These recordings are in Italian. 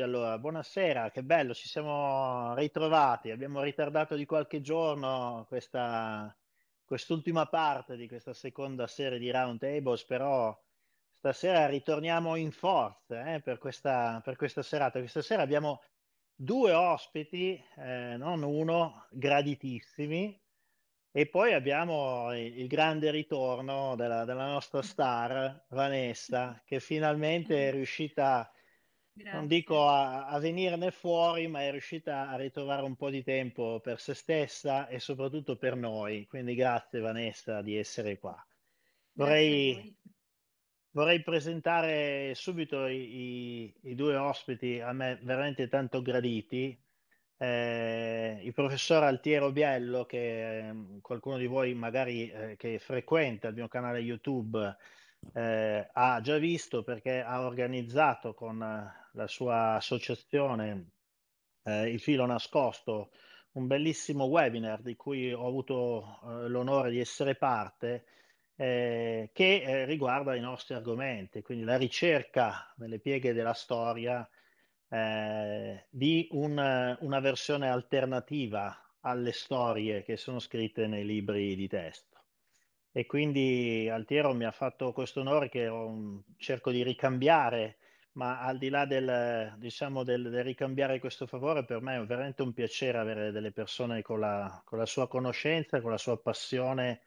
tutti, allora, buonasera, che bello, ci siamo ritrovati, abbiamo ritardato di qualche giorno questa, quest'ultima parte di questa seconda serie di Roundtables, però stasera ritorniamo in forza eh, per, questa, per, questa, serata. Questa sera abbiamo due ospiti, eh, non uno, graditissimi, e poi abbiamo il, grande ritorno della, della nostra star Vanessa, che finalmente è riuscita a Grazie. non dico a, a, venirne fuori, ma è riuscita a ritrovare un po' di tempo per se stessa e soprattutto per noi. Quindi grazie Vanessa di essere qua. Vorrei, vorrei presentare subito i, i, due ospiti a me veramente tanto graditi. Eh, il professor Altiero Biello, che eh, qualcuno di voi magari eh, che frequenta il mio canale YouTube eh, ha già visto perché ha organizzato con eh, la sua associazione eh, Il filo nascosto un bellissimo webinar di cui ho avuto eh, l'onore di essere parte eh, che eh, riguarda i nostri argomenti, quindi la ricerca nelle pieghe della storia di un, una versione alternativa alle storie che sono scritte nei libri di testo e quindi Altiero mi ha fatto questo onore che un, cerco di ricambiare, ma al di là del, diciamo, del, del, ricambiare questo favore, per me è veramente un piacere avere delle persone con la, con la sua conoscenza, con la sua passione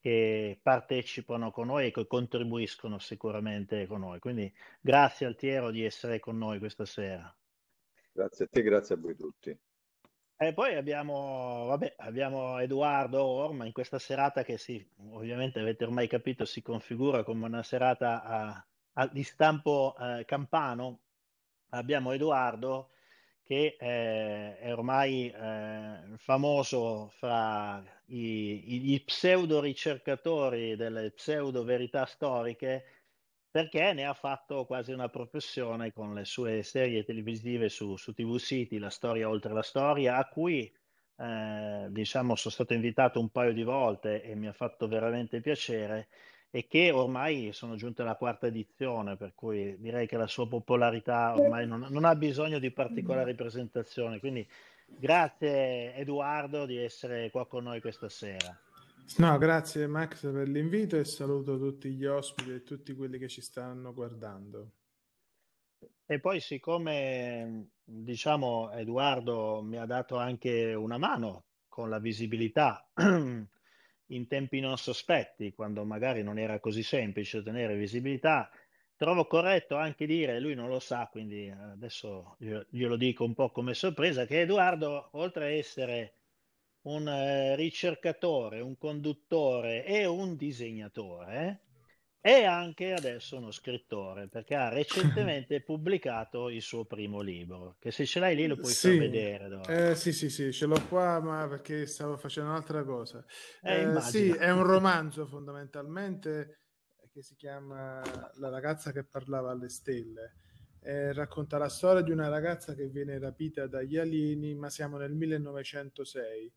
che partecipano con noi e che contribuiscono sicuramente con noi. Quindi grazie Altiero di essere con noi questa sera. Grazie a te, grazie a voi tutti. E poi abbiamo, vabbè, abbiamo Edoardo Orma in questa serata che sì, ovviamente avete ormai capito, si configura come una serata a, a, di stampo eh, campano. Abbiamo Edoardo che eh, è ormai eh, famoso fra i, i, i pseudo ricercatori delle pseudo verità storiche perché ne ha fatto quasi una professione con le sue serie televisive su, su TV City, La storia oltre la storia, a cui eh, diciamo sono stato invitato un paio di volte e mi ha fatto veramente piacere e che ormai sono giunte alla quarta edizione, per cui direi che la sua popolarità ormai non, non ha bisogno di particolari presentazioni. Quindi grazie Edoardo di essere qua con noi questa sera. No, grazie Max per l'invito e saluto tutti gli ospiti e tutti quelli che ci stanno guardando. E poi, siccome diciamo Edoardo mi ha dato anche una mano con la visibilità in tempi non sospetti, quando magari non era così semplice ottenere visibilità, trovo corretto anche dire, lui non lo sa, quindi adesso glielo dico un po' come sorpresa, che Edoardo, oltre a essere un eh, ricercatore, un conduttore e un disegnatore e anche adesso uno scrittore perché ha recentemente pubblicato il suo primo libro che se ce l'hai lì lo puoi sì. vedere eh, sì sì sì ce l'ho qua ma perché stavo facendo un'altra cosa eh, eh, sì è un romanzo fondamentalmente eh, che si chiama La ragazza che parlava alle stelle eh, racconta la storia di una ragazza che viene rapita dagli alieni ma siamo nel 1906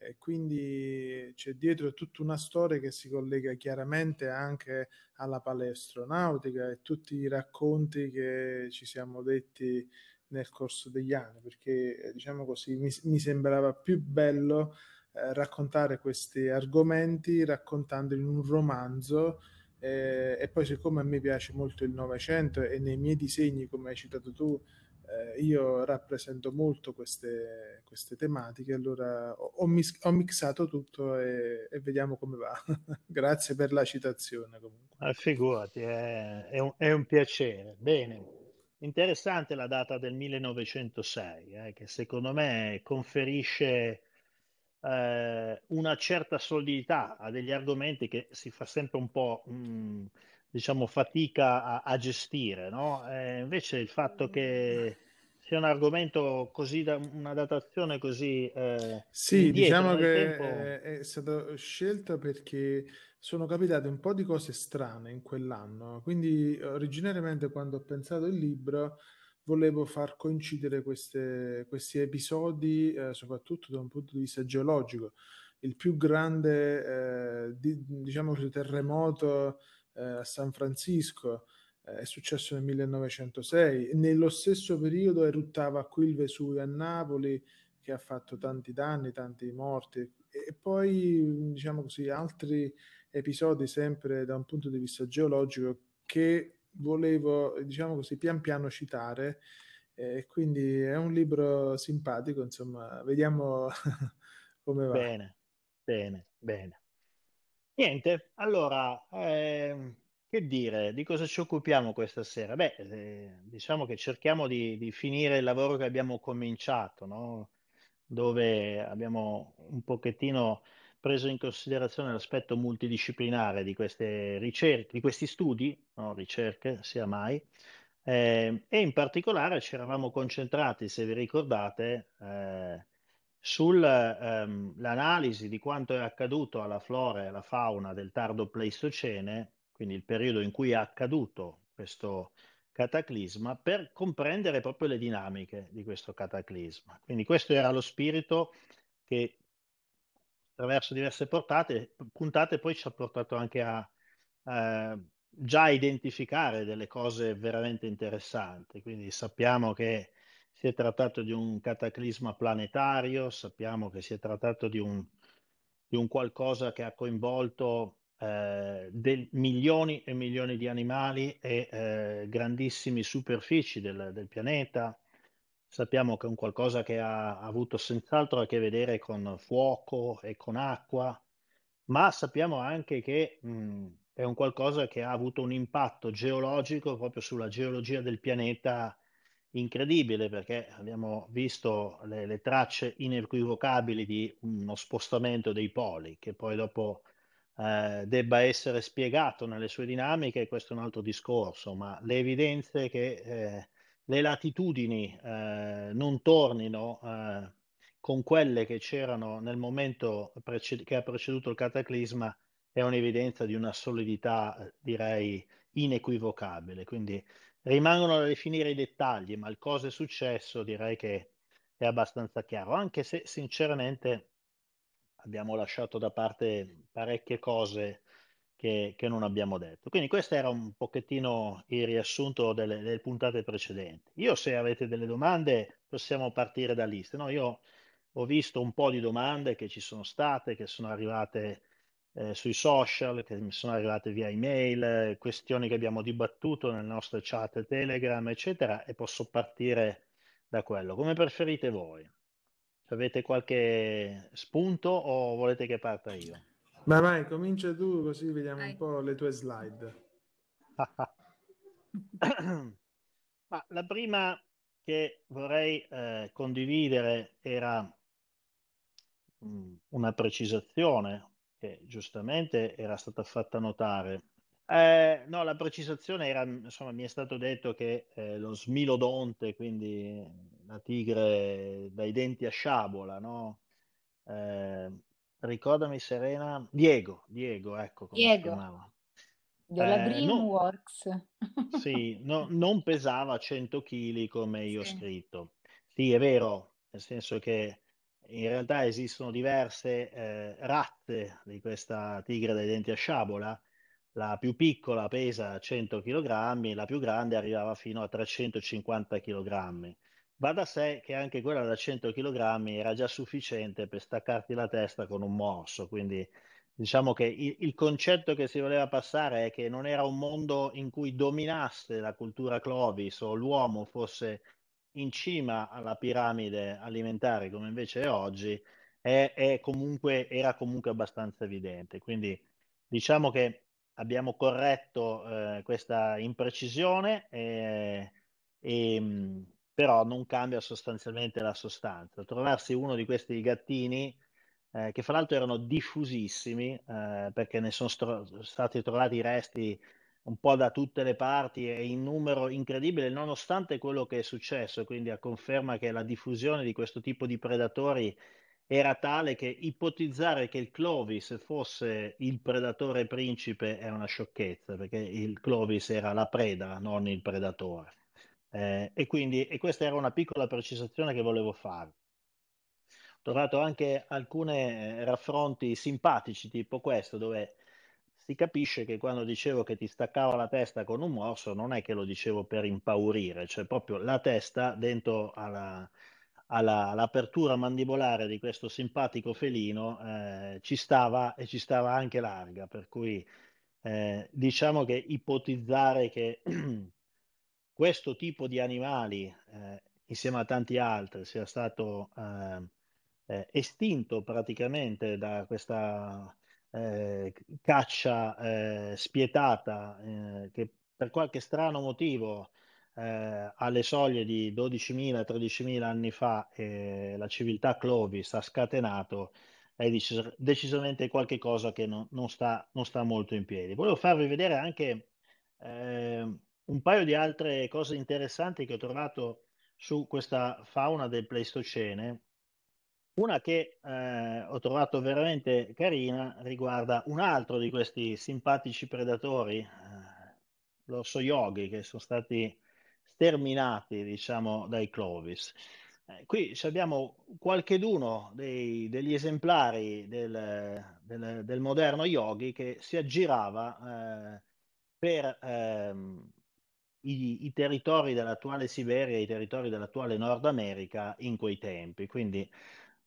e quindi c'è dietro tutta una storia che si collega chiaramente anche alla palestronautica e tutti i racconti che ci siamo detti nel corso degli anni, perché eh, diciamo così mi, mi sembrava più bello eh, raccontare questi argomenti raccontandoli in un romanzo. Eh, e poi, siccome a me piace molto il Novecento e nei miei disegni, come hai citato tu, eh, io rappresento molto queste, queste tematiche, allora ho, ho, mis- ho mixato tutto e, e, vediamo come va. Grazie per la citazione comunque. Ah, figurati, è, è, un, è un piacere. Bene. Interessante la data del 1906, eh, che secondo me conferisce eh, una certa solidità a degli argomenti che si fa sempre un po' mh, mm, diciamo, fatica a, a gestire. No? Eh, invece il fatto che sia un argomento così, da, una datazione così... Eh, sì, diciamo che tempo... è stata scelta perché sono capitate un po' di cose strane in quell'anno, quindi originariamente quando ho pensato il libro volevo far coincidere queste, questi episodi, eh, soprattutto da un punto di vista geologico. Il più grande, eh, di, diciamo, terremoto eh, a San Francisco, eh, è successo nel 1906, nello stesso periodo eruttava qui il Vesuvio a Napoli che ha fatto tanti danni, tanti morti e poi diciamo così altri episodi sempre da un punto di vista geologico che volevo diciamo così pian piano citare eh, e quindi è un libro simpatico insomma vediamo come va bene bene bene Niente, allora, ehm, che dire, di cosa ci occupiamo questa sera? Beh, eh, diciamo che cerchiamo di, di finire il lavoro che abbiamo cominciato, no? Dove abbiamo un pochettino preso in considerazione l'aspetto multidisciplinare di queste ricerche, di questi studi, no? Ricerche, sia mai, eh, e in particolare ci eravamo concentrati, se vi ricordate, eh, sull'analisi ehm, di quanto è accaduto alla flora e alla fauna del tardo Pleistocene, quindi il periodo in cui è accaduto questo cataclisma, per comprendere proprio le dinamiche di questo cataclisma. Quindi questo era lo spirito che attraverso diverse portate, puntate poi ci ha portato anche a eh, già identificare delle cose veramente interessanti. Quindi sappiamo che si è trattato di un cataclisma planetario, sappiamo che si è trattato di un, di un qualcosa che ha coinvolto eh, del, milioni e milioni di animali e eh, grandissime superfici del, del, pianeta. Sappiamo che è un qualcosa che ha, ha avuto senz'altro a che vedere con fuoco e con acqua, ma sappiamo anche che mh, è un qualcosa che ha avuto un impatto geologico proprio sulla geologia del pianeta incredibile perché abbiamo visto le, le, tracce inequivocabili di uno spostamento dei poli che poi dopo eh, debba essere spiegato nelle sue dinamiche, questo è un altro discorso, ma le evidenze che eh, le latitudini eh, non tornino eh, con quelle che c'erano nel momento preced- che ha preceduto il cataclisma è un'evidenza di una solidità, eh, direi, inequivocabile. Quindi Rimangono da definire i dettagli, ma il cosa è successo direi che è abbastanza chiaro, anche se sinceramente abbiamo lasciato da parte parecchie cose che, che non abbiamo detto. Quindi questo era un pochettino il riassunto delle, delle puntate precedenti. Io se avete delle domande possiamo partire da liste. No, io ho visto un po' di domande che ci sono state, che sono arrivate eh, sui social che mi sono arrivate via email, eh, questioni che abbiamo dibattuto nel nostro chat Telegram, eccetera, e posso partire da quello. Come preferite voi? avete qualche spunto o volete che parta io? Ma vai, comincia tu così vediamo un po' le tue slide. Ma la prima che vorrei eh, condividere era mh, mm, una precisazione, che giustamente era stata fatta notare. Eh, no, la precisazione era, insomma, mi è stato detto che eh, lo smilodonte, quindi la tigre dai denti a sciabola, no? Eh, ricordami Serena, Diego, Diego, ecco come Diego. si chiamava. Diola eh, Dreamworks. Non, sì, no, non pesava 100 kg come io sì. ho scritto. Sì, è vero, nel senso che in realtà esistono diverse eh, razze di questa tigre dai denti a sciabola. La più piccola pesa 100 kg, la più grande arrivava fino a 350 kg. Va da sé che anche quella da 100 kg era già sufficiente per staccarti la testa con un morso, quindi diciamo che il, il, concetto che si voleva passare è che non era un mondo in cui dominasse la cultura Clovis o l'uomo fosse in cima alla piramide alimentare come invece è oggi è, è comunque, era comunque abbastanza evidente. Quindi diciamo che abbiamo corretto eh, questa imprecisione, eh, e, mm, però non cambia sostanzialmente la sostanza. Trovarsi uno di questi gattini, eh, che fra l'altro erano diffusissimi, eh, perché ne sono stro- stati trovati i resti un po' da tutte le parti e in numero incredibile, nonostante quello che è successo, quindi a conferma che la diffusione di questo tipo di predatori era tale che ipotizzare che il Clovis fosse il predatore principe è una sciocchezza, perché il Clovis era la preda, non il predatore. Eh, e quindi e questa era una piccola precisazione che volevo fare. Ho trovato anche alcuni eh, raffronti simpatici, tipo questo, dove si capisce che quando dicevo che ti staccava la testa con un morso non è che lo dicevo per impaurire, cioè proprio la testa dentro alla, alla, all'apertura mandibolare di questo simpatico felino eh, ci stava e ci stava anche larga, per cui eh, diciamo che ipotizzare che questo tipo di animali, eh, insieme a tanti altri, sia stato eh, eh, estinto praticamente da questa eh, caccia eh, spietata eh, che per qualche strano motivo eh, alle soglie di 12.000-13.000 anni fa eh, la civiltà Clovis ha scatenato è decis- decisamente qualche cosa che no, non, sta, non, sta, molto in piedi. Volevo farvi vedere anche ehm, un paio di altre cose interessanti che ho trovato su questa fauna del Pleistocene una che eh, ho trovato veramente carina riguarda un altro di questi simpatici predatori, eh, l'orso yogi, che sono stati sterminati, diciamo, dai Clovis. Eh, qui abbiamo qualcheduno dei, degli esemplari del, del, del, moderno yogi che si aggirava eh, per ehm, i, i, territori dell'attuale Siberia, i territori dell'attuale Nord America in quei tempi. Quindi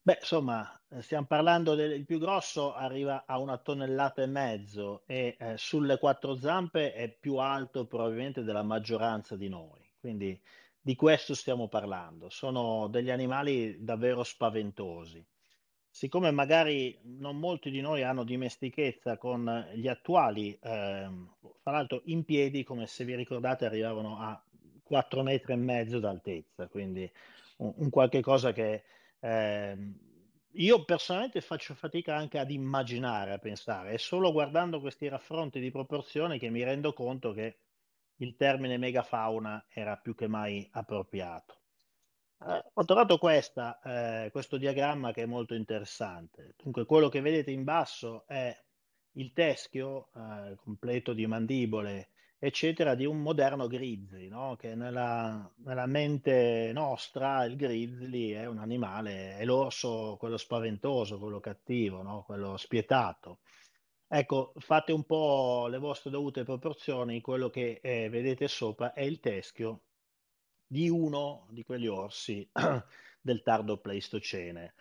Beh, insomma, eh, stiamo parlando del più grosso, arriva a una tonnellata e mezzo e eh, sulle quattro zampe è più alto probabilmente della maggioranza di noi. Quindi di questo stiamo parlando. Sono degli animali davvero spaventosi. Siccome magari non molti di noi hanno dimestichezza con gli attuali, ehm, tra l'altro in piedi, come se vi ricordate, arrivavano a 4 metri e mezzo d'altezza, quindi un, un qualche cosa che eh, io personalmente faccio fatica anche ad immaginare, a pensare, è solo guardando questi raffronti di proporzione che mi rendo conto che il termine megafauna era più che mai appropriato. Eh, ho trovato questa, eh, questo diagramma che è molto interessante. Dunque, quello che vedete in basso è il teschio eh, completo di mandibole eccetera, di un moderno grizzly, no? che nella, nella, mente nostra il grizzly è un animale, è l'orso, quello spaventoso, quello cattivo, no? quello spietato. Ecco, fate un po' le vostre dovute proporzioni, quello che eh, vedete sopra è il teschio di uno di quegli orsi del tardo Pleistocene.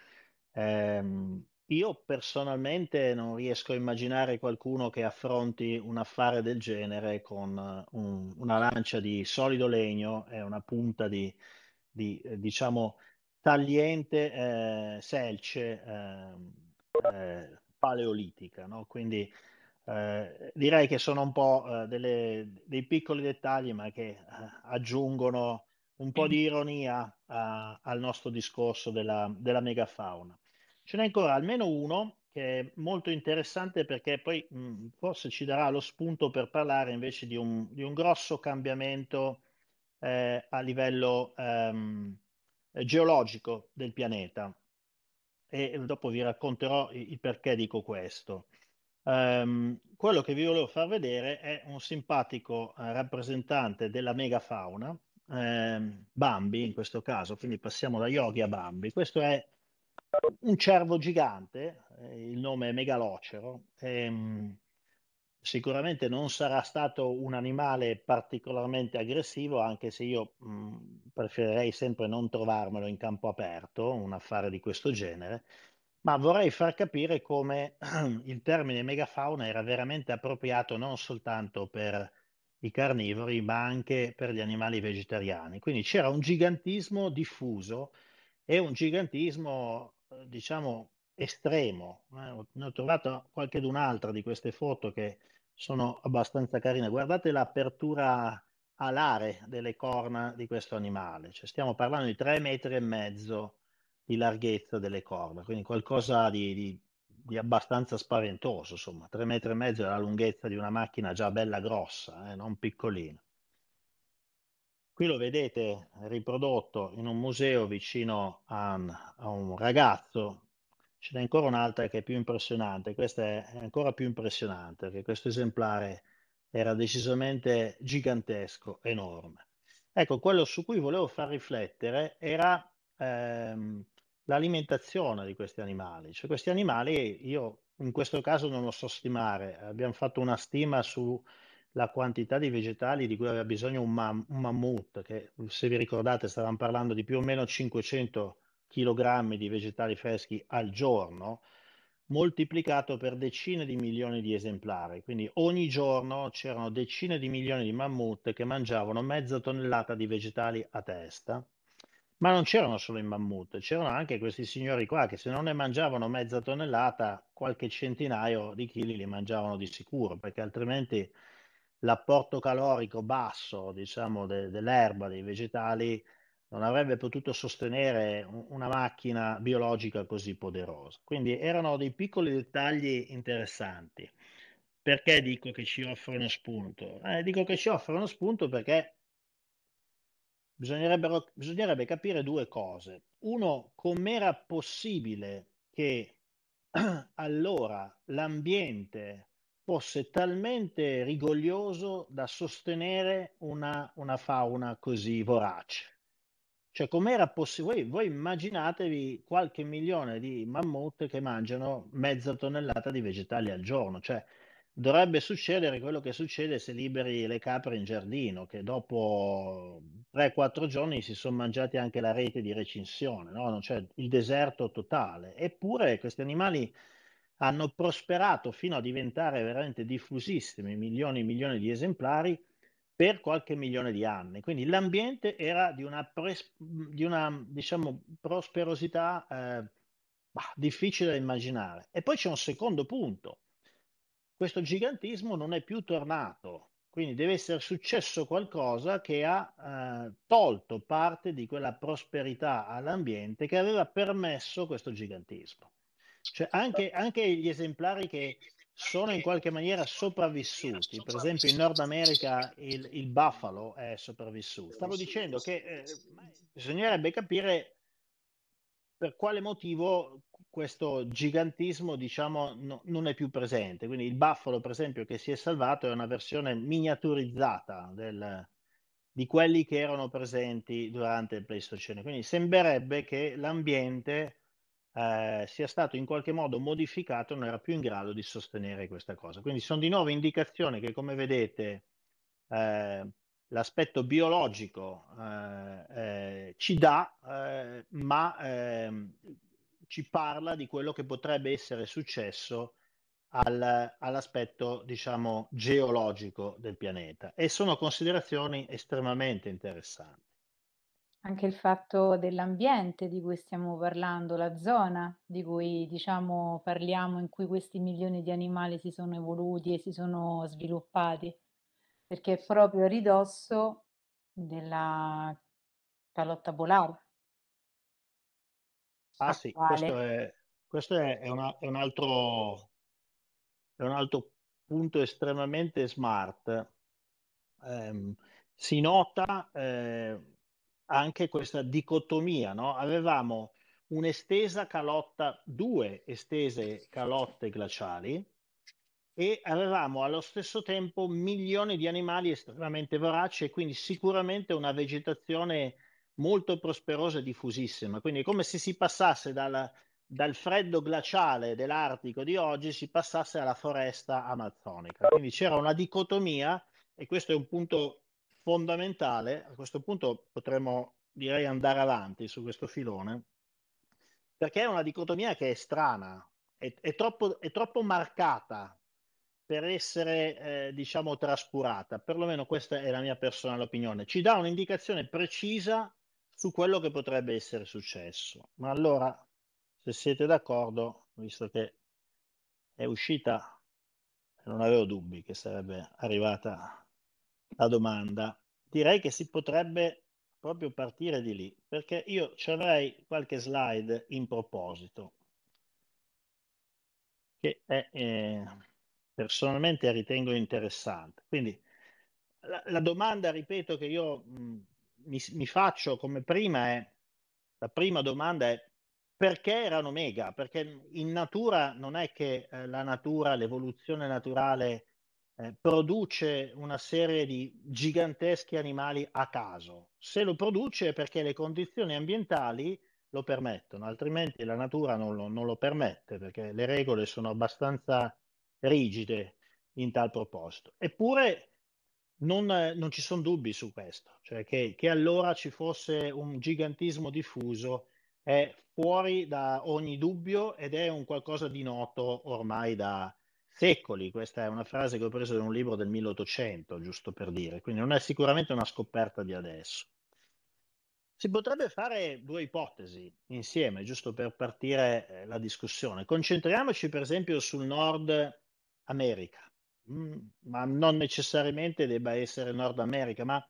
Ehm, io personalmente non riesco a immaginare qualcuno che affronti un affare del genere con eh, un- una lancia di solido legno e una punta di, di, eh, diciamo, tagliente eh, selce ehm, eh, paleolitica, no? Quindi eh, direi che sono un po' eh, delle- dei piccoli dettagli, ma che eh, aggiungono un po' di ironia a- al nostro discorso della, della megafauna. Ce n'è ancora almeno uno che è molto interessante perché poi mh, mm, forse ci darà lo spunto per parlare invece di un, di un grosso cambiamento eh, a livello ehm, geologico del pianeta. E dopo vi racconterò il perché dico questo. Um, quello che vi volevo far vedere è un simpatico eh, rappresentante della megafauna, eh, Bambi in questo caso, quindi passiamo da Yogi a Bambi. Questo è un cervo gigante, eh, il nome è Megalocero, ehm, sicuramente non sarà stato un animale particolarmente aggressivo, anche se io mh, mm, preferirei sempre non trovarmelo in campo aperto, un affare di questo genere, ma vorrei far capire come il termine megafauna era veramente appropriato non soltanto per i carnivori, ma anche per gli animali vegetariani. Quindi c'era un gigantismo diffuso e un gigantismo eh, diciamo, estremo. Eh, ne ho trovato qualche d'un'altra di queste foto che sono abbastanza carine. Guardate l'apertura alare delle corna di questo animale. Cioè, stiamo parlando di tre metri e mezzo di larghezza delle corna, quindi qualcosa di, di, di abbastanza spaventoso, insomma, tre metri e mezzo è la lunghezza di una macchina già bella grossa, eh, non piccolina. Qui lo vedete riprodotto in un museo vicino a, a un ragazzo ce n'è ancora un'altra che è più impressionante, questa è ancora più impressionante perché questo esemplare era decisamente gigantesco, enorme. Ecco, quello su cui volevo far riflettere era ehm, l'alimentazione di questi animali, cioè questi animali io in questo caso non lo so stimare, abbiamo fatto una stima su la quantità di vegetali di cui aveva bisogno un, mam- un mammut, che se vi ricordate stavamo parlando di più o meno 500 kg di vegetali freschi al giorno, moltiplicato per decine di milioni di esemplari. Quindi ogni giorno c'erano decine di milioni di mammut che mangiavano mezza tonnellata di vegetali a testa. Ma non c'erano solo i mammut, c'erano anche questi signori qua che se non ne mangiavano mezza tonnellata, qualche centinaio di chili li mangiavano di sicuro, perché altrimenti l'apporto calorico basso, diciamo, de- dell'erba, dei vegetali, non avrebbe potuto sostenere una macchina biologica così poderosa. Quindi erano dei piccoli dettagli interessanti. Perché dico che ci offre uno spunto? Eh, dico che ci offre uno spunto perché bisognerebbe capire due cose. Uno, com'era possibile che allora l'ambiente fosse talmente rigoglioso da sostenere una, una fauna così vorace. Cioè, com'era possibile? Voi, voi, immaginatevi qualche milione di mammut che mangiano mezza tonnellata di vegetali al giorno. Cioè, dovrebbe succedere quello che succede se liberi le capre in giardino, che dopo 3-4 giorni si sono mangiati anche la rete di recinzione, no? Cioè, il deserto totale. Eppure questi animali hanno prosperato fino a diventare veramente diffusissimi, milioni e milioni di esemplari per qualche milione di anni. Quindi l'ambiente era di una, pres- di una diciamo, prosperosità eh, bah, difficile da immaginare. E poi c'è un secondo punto. Questo gigantismo non è più tornato, quindi deve essere successo qualcosa che ha eh, tolto parte di quella prosperità all'ambiente che aveva permesso questo gigantismo. Cioè anche, anche, gli esemplari che sono in qualche maniera sopravvissuti, per esempio in Nord America il, il buffalo è sopravvissuto. Stavo dicendo che eh, bisognerebbe capire per quale motivo questo gigantismo diciamo, no, non è più presente. Quindi il buffalo, per esempio, che si è salvato è una versione miniaturizzata del, di quelli che erano presenti durante il Pleistocene. Quindi sembrerebbe che l'ambiente eh, sia stato in qualche modo modificato, non era più in grado di sostenere questa cosa. Quindi sono di nuovo indicazioni che, come vedete, eh, l'aspetto biologico eh, eh ci dà, eh, ma ehm, ci parla di quello che potrebbe essere successo al, all'aspetto, diciamo, geologico del pianeta. E sono considerazioni estremamente interessanti. Anche il fatto dell'ambiente di cui stiamo parlando, la zona di cui diciamo parliamo, in cui questi milioni di animali si sono evoluti e si sono sviluppati, perché è proprio a ridosso della calotta polare. Ah sì, questo, è, questo è, è una- è un altro, è un altro punto estremamente smart. Ehm, si nota, eh, anche questa dicotomia, no? Avevamo un'estesa calotta, due estese calotte glaciali e avevamo allo stesso tempo milioni di animali estremamente voraci e quindi sicuramente una vegetazione molto prosperosa e diffusissima. Quindi è come se si passasse dalla, dal freddo glaciale dell'Artico di oggi, si passasse alla foresta amazzonica. Quindi c'era una dicotomia e questo è un punto fondamentale, a questo punto potremmo direi andare avanti su questo filone, perché è una dicotomia che è strana, è, è, troppo, è troppo, marcata per essere, eh, diciamo, trascurata, perlomeno questa è la mia personale opinione, ci dà un'indicazione precisa su quello che potrebbe essere successo. Ma allora, se siete d'accordo, visto che è uscita, non avevo dubbi che sarebbe arrivata la domanda, direi che si potrebbe proprio partire di lì, perché io ci avrei qualche slide in proposito, che è, eh, personalmente ritengo interessante. Quindi la, la domanda, ripeto, che io mh, mm, mi, mi faccio come prima è, la prima domanda è perché erano mega? Perché in natura non è che eh, la natura, l'evoluzione naturale eh, produce una serie di giganteschi animali a caso. Se lo produce è perché le condizioni ambientali lo permettono, altrimenti la natura non lo, non lo permette perché le regole sono abbastanza rigide in tal proposito. Eppure non, non ci sono dubbi su questo, cioè che, che allora ci fosse un gigantismo diffuso è fuori da ogni dubbio ed è un qualcosa di noto ormai da, secoli. Questa è una frase che ho preso da un libro del 1800, giusto per dire, quindi non è sicuramente una scoperta di adesso. Si potrebbe fare due ipotesi insieme, giusto per partire eh, la discussione. Concentriamoci per esempio sul Nord America, mm, ma non necessariamente debba essere Nord America, ma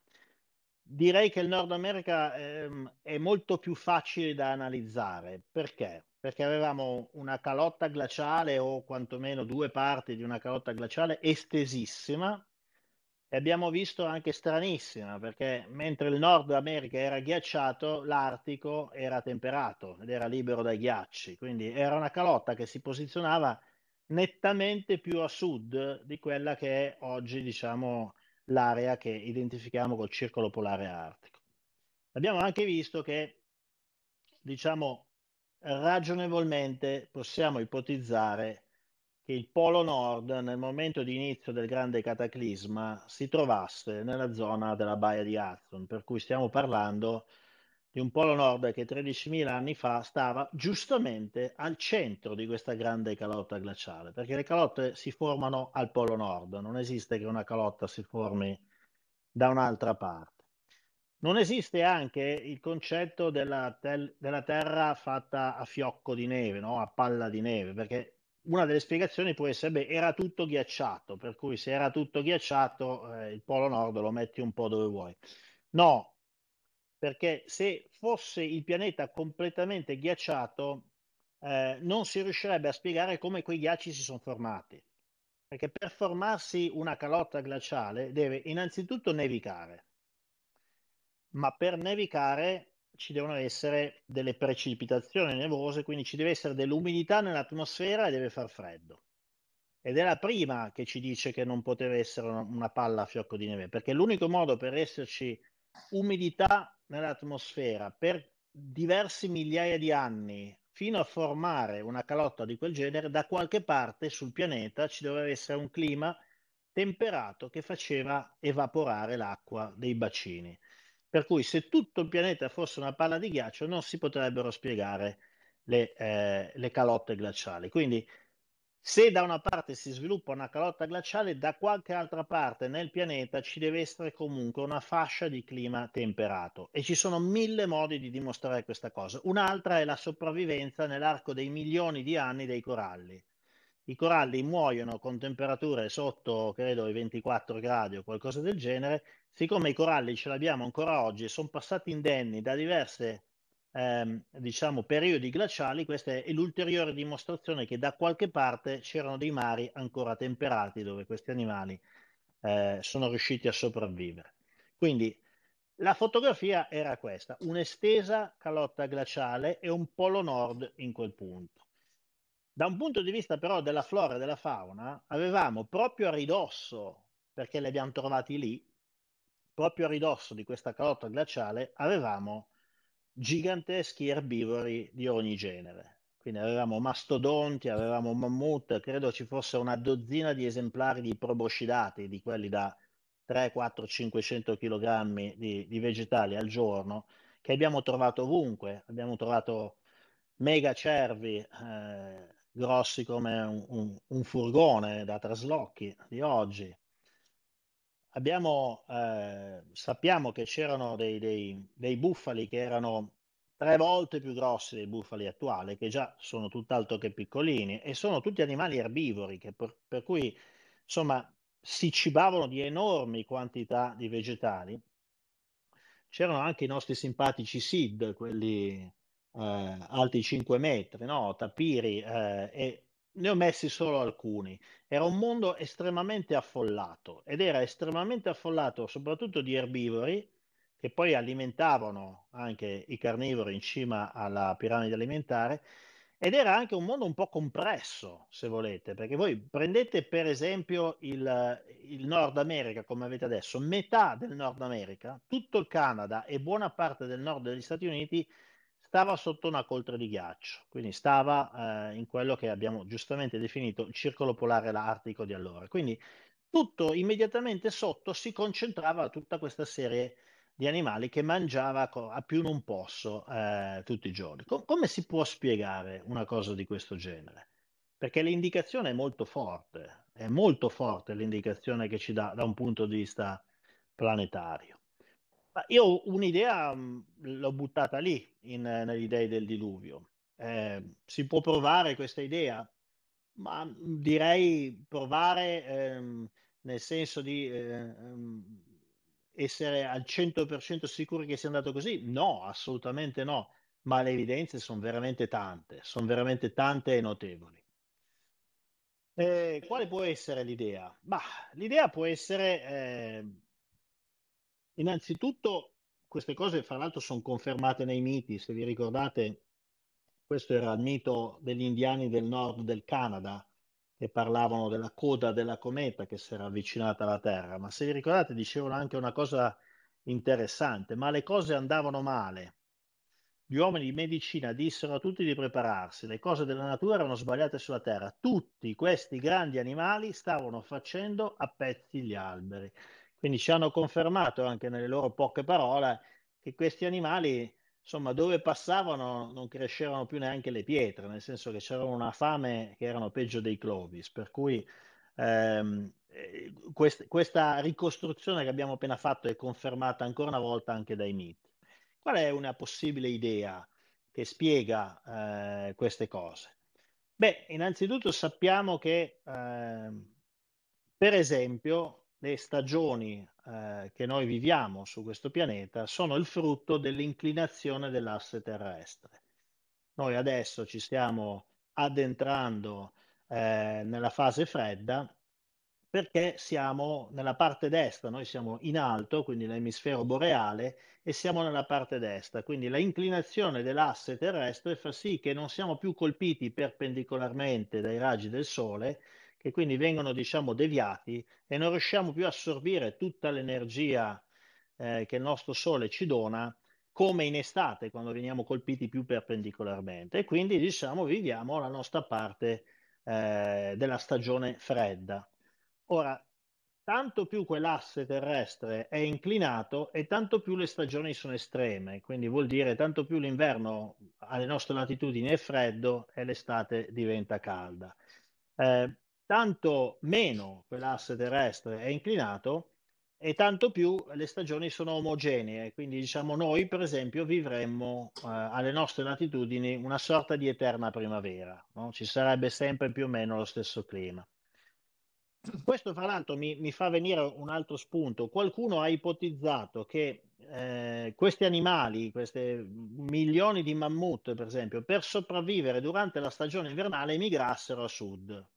direi che il Nord America eh, è molto più facile da analizzare. Perché? perché avevamo una calotta glaciale o quantomeno due parti di una calotta glaciale estesissima e abbiamo visto anche stranissima perché mentre il Nord America era ghiacciato, l'Artico era temperato ed era libero dai ghiacci, quindi era una calotta che si posizionava nettamente più a sud di quella che è oggi, diciamo, l'area che identifichiamo col circolo polare artico. Abbiamo anche visto che, diciamo, ragionevolmente possiamo ipotizzare che il Polo Nord, nel momento di inizio del grande cataclisma, si trovasse nella zona della baia di Hudson, per cui stiamo parlando di un Polo Nord che 13.000 anni fa stava giustamente al centro di questa grande calotta glaciale, perché le calotte si formano al Polo Nord, non esiste che una calotta si formi da un'altra parte. Non esiste anche il concetto della, tel- della terra fatta a fiocco di neve, no? a palla di neve, perché una delle spiegazioni può essere, beh, era tutto ghiacciato, per cui se era tutto ghiacciato eh, il Polo Nord lo metti un po' dove vuoi. No, perché se fosse il pianeta completamente ghiacciato, eh, non si riuscirebbe a spiegare come quei ghiacci si sono formati. Perché per formarsi una calotta glaciale deve innanzitutto nevicare ma per nevicare ci devono essere delle precipitazioni nevose, quindi ci deve essere dell'umidità nell'atmosfera e deve far freddo. Ed è la prima che ci dice che non poteva essere una palla a fiocco di neve, perché l'unico modo per esserci umidità nell'atmosfera per diversi migliaia di anni fino a formare una calotta di quel genere, da qualche parte sul pianeta ci doveva essere un clima temperato che faceva evaporare l'acqua dei bacini per cui se tutto il pianeta fosse una palla di ghiaccio non si potrebbero spiegare le, eh, le calotte glaciali. Quindi se da una parte si sviluppa una calotta glaciale, da qualche altra parte nel pianeta ci deve essere comunque una fascia di clima temperato e ci sono mille modi di dimostrare questa cosa. Un'altra è la sopravvivenza nell'arco dei milioni di anni dei coralli i coralli muoiono con temperature sotto, credo, i 24 gradi o qualcosa del genere. Siccome i coralli ce l'abbiamo ancora oggi, sono passati indenni da diversi ehm, diciamo, periodi glaciali, questa è l'ulteriore dimostrazione che da qualche parte c'erano dei mari ancora temperati dove questi animali eh, sono riusciti a sopravvivere. Quindi la fotografia era questa, un'estesa calotta glaciale e un polo nord in quel punto. Da un punto di vista però della flora e della fauna, avevamo proprio a ridosso, perché li abbiamo trovati lì, proprio a ridosso di questa calotta glaciale, avevamo giganteschi erbivori di ogni genere. Quindi avevamo mastodonti, avevamo mammut, credo ci fosse una dozzina di esemplari di proboscidati, di quelli da 3, 4, 500 kg di, di vegetali al giorno, che abbiamo trovato ovunque. Abbiamo trovato mega cervi, eh, grossi come un, un- un furgone da traslochi di oggi. Abbiamo, eh, sappiamo che c'erano dei, dei- dei bufali che erano tre volte più grossi dei bufali attuali, che già sono tutt'altro che piccolini, e sono tutti animali erbivori, che per, per cui insomma si cibavano di enormi quantità di vegetali. C'erano anche i nostri simpatici SID, quelli eh, alti 5 metri, no? tapiri, eh, e ne ho messi solo alcuni. Era un mondo estremamente affollato ed era estremamente affollato soprattutto di erbivori che poi alimentavano anche i carnivori in cima alla piramide alimentare ed era anche un mondo un po' compresso, se volete, perché voi prendete per esempio il, il Nord America come avete adesso, metà del Nord America, tutto il Canada e buona parte del nord degli Stati Uniti stava sotto una coltre di ghiaccio, quindi stava eh, in quello che abbiamo giustamente definito il circolo polare artico di allora. Quindi tutto immediatamente sotto si concentrava tutta questa serie di animali che mangiava a più non posso eh, tutti i giorni. Com- come si può spiegare una cosa di questo genere? Perché l'indicazione è molto forte, è molto forte l'indicazione che ci dà da un punto di vista planetario. Io un'idea mm, l'ho buttata lì, in, negli dei del diluvio. Eh, si può provare questa idea, ma mm, direi provare ehm, nel senso di ehm, essere al 100% sicuri che sia andato così? No, assolutamente no, ma le evidenze sono veramente tante, sono veramente tante e notevoli. Eh, quale può essere l'idea? Bah, l'idea può essere... Eh, Innanzitutto, queste cose, fra l'altro, sono confermate nei miti. Se vi ricordate, questo era il mito degli indiani del nord del Canada che parlavano della coda della cometa che si era avvicinata alla Terra. Ma se vi ricordate, dicevano anche una cosa interessante: ma le cose andavano male. Gli uomini di medicina dissero a tutti di prepararsi, le cose della natura erano sbagliate sulla terra, tutti questi grandi animali stavano facendo a pezzi gli alberi. Quindi ci hanno confermato anche nelle loro poche parole che questi animali, insomma, dove passavano non crescevano più neanche le pietre, nel senso che c'era una fame che erano peggio dei Clovis, per cui ehm, eh, quest- questa ricostruzione che abbiamo appena fatto è confermata ancora una volta anche dai miti. Qual è una possibile idea che spiega eh, queste cose? Beh, innanzitutto sappiamo che, eh, per esempio, le stagioni eh, che noi viviamo su questo pianeta sono il frutto dell'inclinazione dell'asse terrestre. Noi adesso ci stiamo addentrando eh, nella fase fredda perché siamo nella parte destra, noi siamo in alto, quindi l'emisfero boreale, e siamo nella parte destra, quindi la inclinazione dell'asse terrestre fa sì che non siamo più colpiti perpendicolarmente dai raggi del Sole, che quindi vengono diciamo deviati e non riusciamo più a assorbire tutta l'energia eh, che il nostro sole ci dona come in estate quando veniamo colpiti più perpendicolarmente e quindi diciamo viviamo la nostra parte eh, della stagione fredda. Ora, tanto più quell'asse terrestre è inclinato e tanto più le stagioni sono estreme, quindi vuol dire tanto più l'inverno alle nostre latitudini è freddo e l'estate diventa calda. Eh, tanto meno quell'asse terrestre è inclinato e tanto più le stagioni sono omogenee, quindi diciamo noi per esempio vivremmo eh, alle nostre latitudini una sorta di eterna primavera, no? ci sarebbe sempre più o meno lo stesso clima. Questo fra l'altro mi, mi fa venire un altro spunto, qualcuno ha ipotizzato che eh, questi animali, questi milioni di mammut per esempio, per sopravvivere durante la stagione invernale emigrassero a sud,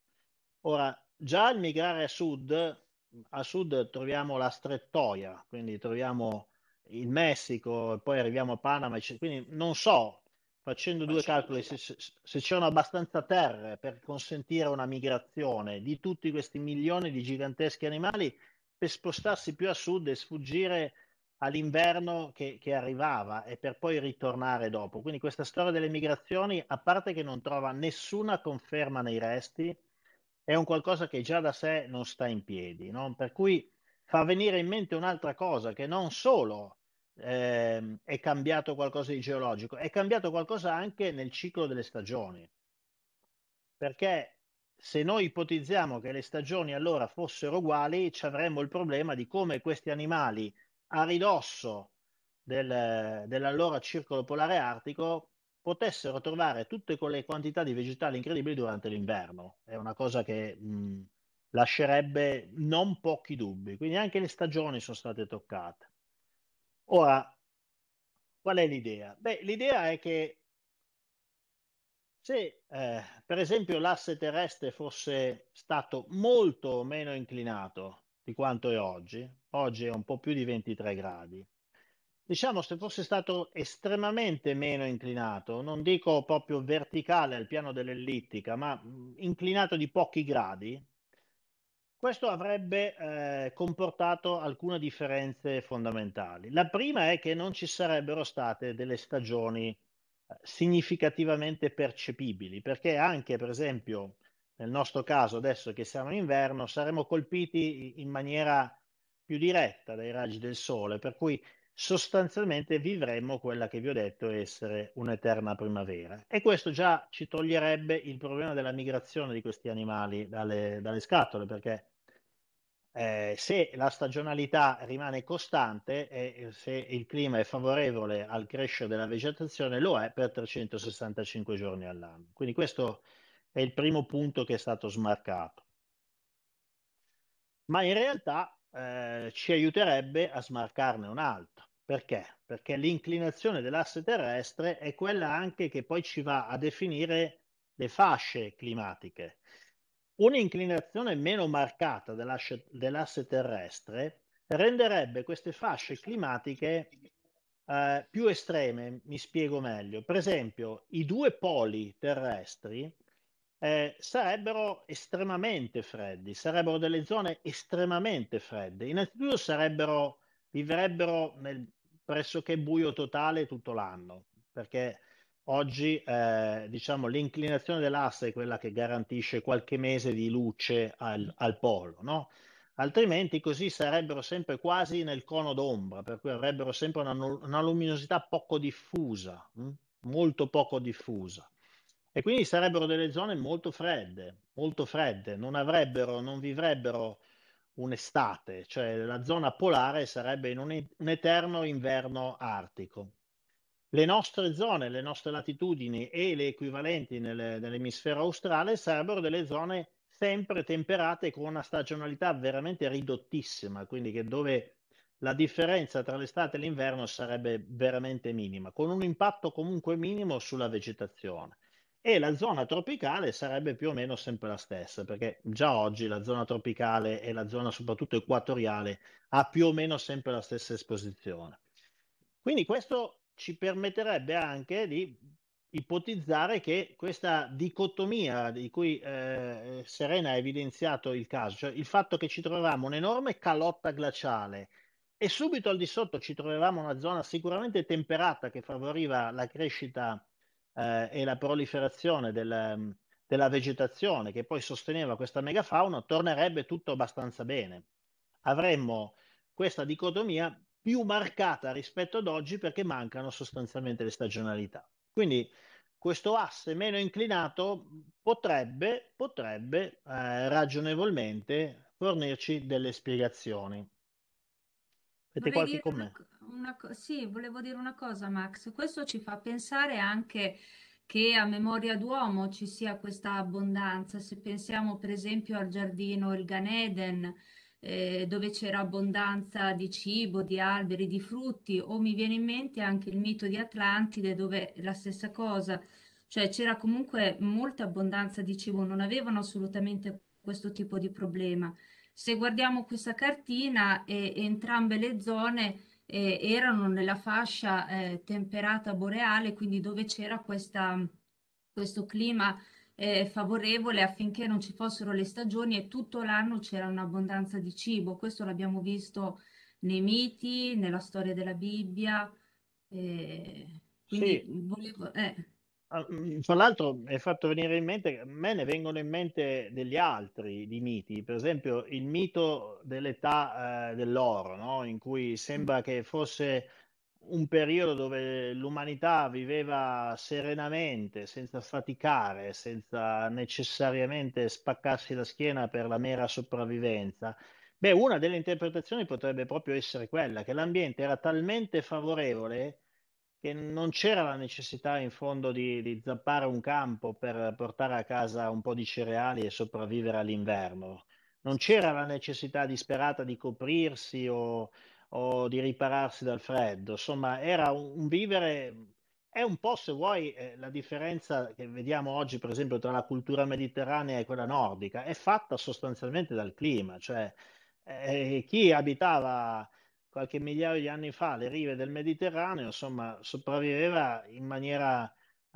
Ora, già al migrare a sud, a sud troviamo la strettoia, quindi troviamo il Messico poi arriviamo a Panama, quindi non so, facendo due calcoli, se, se c'erano abbastanza terre per consentire una migrazione di tutti questi milioni di giganteschi animali per spostarsi più a sud e sfuggire all'inverno che, che, arrivava e per poi ritornare dopo. Quindi questa storia delle migrazioni, a parte che non trova nessuna conferma nei resti, è un qualcosa che già da sé non sta in piedi, no? per cui fa venire in mente un'altra cosa, che non solo eh, è cambiato qualcosa di geologico, è cambiato qualcosa anche nel ciclo delle stagioni, perché se noi ipotizziamo che le stagioni allora fossero uguali, ci avremmo il problema di come questi animali a ridosso del, dell'allora circolo polare artico potessero trovare tutte quelle quantità di vegetali incredibili durante l'inverno. È una cosa che mh, lascerebbe non pochi dubbi. Quindi anche le stagioni sono state toccate. Ora, qual è l'idea? Beh, l'idea è che se eh, per esempio l'asse terrestre fosse stato molto meno inclinato di quanto è oggi, oggi è un po' più di 23 gradi, diciamo, se fosse stato estremamente meno inclinato, non dico proprio verticale al piano dell'ellittica, ma inclinato di pochi gradi, questo avrebbe eh, comportato alcune differenze fondamentali. La prima è che non ci sarebbero state delle stagioni eh, significativamente percepibili, perché anche, per esempio, nel nostro caso, adesso che siamo in inverno, saremmo colpiti in maniera più diretta dai raggi del sole, per cui sostanzialmente vivremmo quella che vi ho detto essere un'eterna primavera. E questo già ci toglierebbe il problema della migrazione di questi animali dalle, dalle scatole, perché eh, se la stagionalità rimane costante e eh, se il clima è favorevole al crescere della vegetazione, lo è per 365 giorni all'anno. Quindi questo è il primo punto che è stato smarcato. Ma in realtà eh, ci aiuterebbe a smarcarne un altro. Perché? Perché l'inclinazione dell'asse terrestre è quella anche che poi ci va a definire le fasce climatiche. Un'inclinazione meno marcata dell'asse, dell'asse terrestre renderebbe queste fasce climatiche eh, più estreme, mi spiego meglio. Per esempio, i due poli terrestri eh, sarebbero estremamente freddi, sarebbero delle zone estremamente fredde. Innanzitutto sarebbero, vivrebbero nel pressoché buio totale tutto l'anno, perché oggi eh, diciamo, l'inclinazione dell'asse è quella che garantisce qualche mese di luce al, al polo, no? Altrimenti così sarebbero sempre quasi nel cono d'ombra, per cui avrebbero sempre una, una luminosità poco diffusa, mh? Hm? molto poco diffusa. E quindi sarebbero delle zone molto fredde, molto fredde, non avrebbero, non vivrebbero un'estate, cioè la zona polare sarebbe in un, un eterno inverno artico. Le nostre zone, le nostre latitudini e le equivalenti nelle, nell'emisfero australe sarebbero delle zone sempre temperate con una stagionalità veramente ridottissima, quindi che dove la differenza tra l'estate e l'inverno sarebbe veramente minima, con un impatto comunque minimo sulla vegetazione e la zona tropicale sarebbe più o meno sempre la stessa, perché già oggi la zona tropicale e la zona soprattutto equatoriale ha più o meno sempre la stessa esposizione. Quindi questo ci permetterebbe anche di ipotizzare che questa dicotomia di cui eh, Serena ha evidenziato il caso, cioè il fatto che ci troviamo un'enorme calotta glaciale e subito al di sotto ci trovavamo una zona sicuramente temperata che favoriva la crescita eh, e la proliferazione del, mm, della vegetazione che poi sosteneva questa megafauna, tornerebbe tutto abbastanza bene. Avremmo questa dicotomia più marcata rispetto ad oggi perché mancano sostanzialmente le stagionalità. Quindi questo asse meno inclinato potrebbe, potrebbe eh, ragionevolmente fornirci delle spiegazioni. Avete Vorrei qualche commento? una, sì, volevo dire una cosa, Max. Questo ci fa pensare anche che a memoria d'uomo ci sia questa abbondanza. Se pensiamo per esempio al giardino, il Gan Eden, eh, dove c'era abbondanza di cibo, di alberi, di frutti, o mi viene in mente anche il mito di Atlantide, dove la stessa cosa, cioè c'era comunque molta abbondanza di cibo, non avevano assolutamente questo tipo di problema. Se guardiamo questa cartina, eh, entrambe le zone eh, erano nella fascia eh, temperata boreale, quindi dove c'era questa, questo clima eh, favorevole affinché non ci fossero le stagioni e tutto l'anno c'era un'abbondanza di cibo. Questo l'abbiamo visto nei miti, nella storia della Bibbia. Eh, quindi sì. volevo... Eh. Ah, mm, fra l'altro mi è fatto venire in mente, a me ne vengono in mente degli altri di miti, per esempio il mito dell'età eh, dell'oro, no? in cui sembra che fosse un periodo dove l'umanità viveva serenamente, senza faticare, senza necessariamente spaccarsi la schiena per la mera sopravvivenza. Beh, una delle interpretazioni potrebbe proprio essere quella che l'ambiente era talmente favorevole che non c'era la necessità in fondo di, di, zappare un campo per portare a casa un po' di cereali e sopravvivere all'inverno. Non c'era la necessità disperata di coprirsi o, o di ripararsi dal freddo. Insomma, era un, un vivere è un po', se vuoi, eh, la differenza che vediamo oggi, per esempio, tra la cultura mediterranea e quella nordica, è fatta sostanzialmente dal clima, cioè eh, chi abitava qualche migliaio di anni fa le rive del Mediterraneo, insomma, sopravviveva in maniera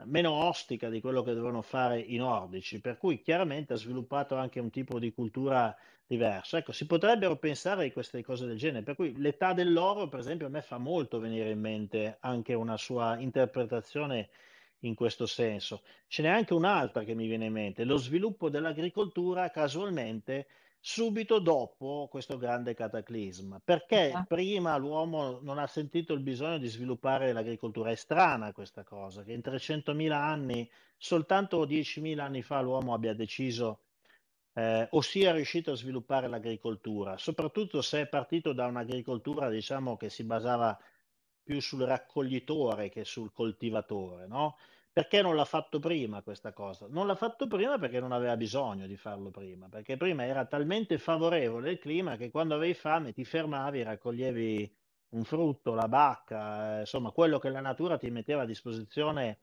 meno ostica di quello che dovevano fare i nordici, per cui chiaramente ha sviluppato anche un tipo di cultura diversa. Ecco, si potrebbero pensare a queste cose del genere, per cui l'età dell'oro, per esempio, a me fa molto venire in mente anche una sua interpretazione in questo senso. Ce n'è anche un'altra che mi viene in mente, lo sviluppo dell'agricoltura casualmente subito dopo questo grande cataclisma, perché ah. prima l'uomo non ha sentito il bisogno di sviluppare l'agricoltura. È strana questa cosa, che in 300.000 anni, soltanto 10.000 anni fa l'uomo abbia deciso eh, o sia riuscito a sviluppare l'agricoltura, soprattutto se è partito da un'agricoltura diciamo, che si basava più sul raccoglitore che sul coltivatore, no? Perché non l'ha fatto prima questa cosa? Non l'ha fatto prima perché non aveva bisogno di farlo prima, perché prima era talmente favorevole il clima che quando avevi fame ti fermavi, raccoglievi un frutto, la bacca, eh, insomma quello che la natura ti metteva a disposizione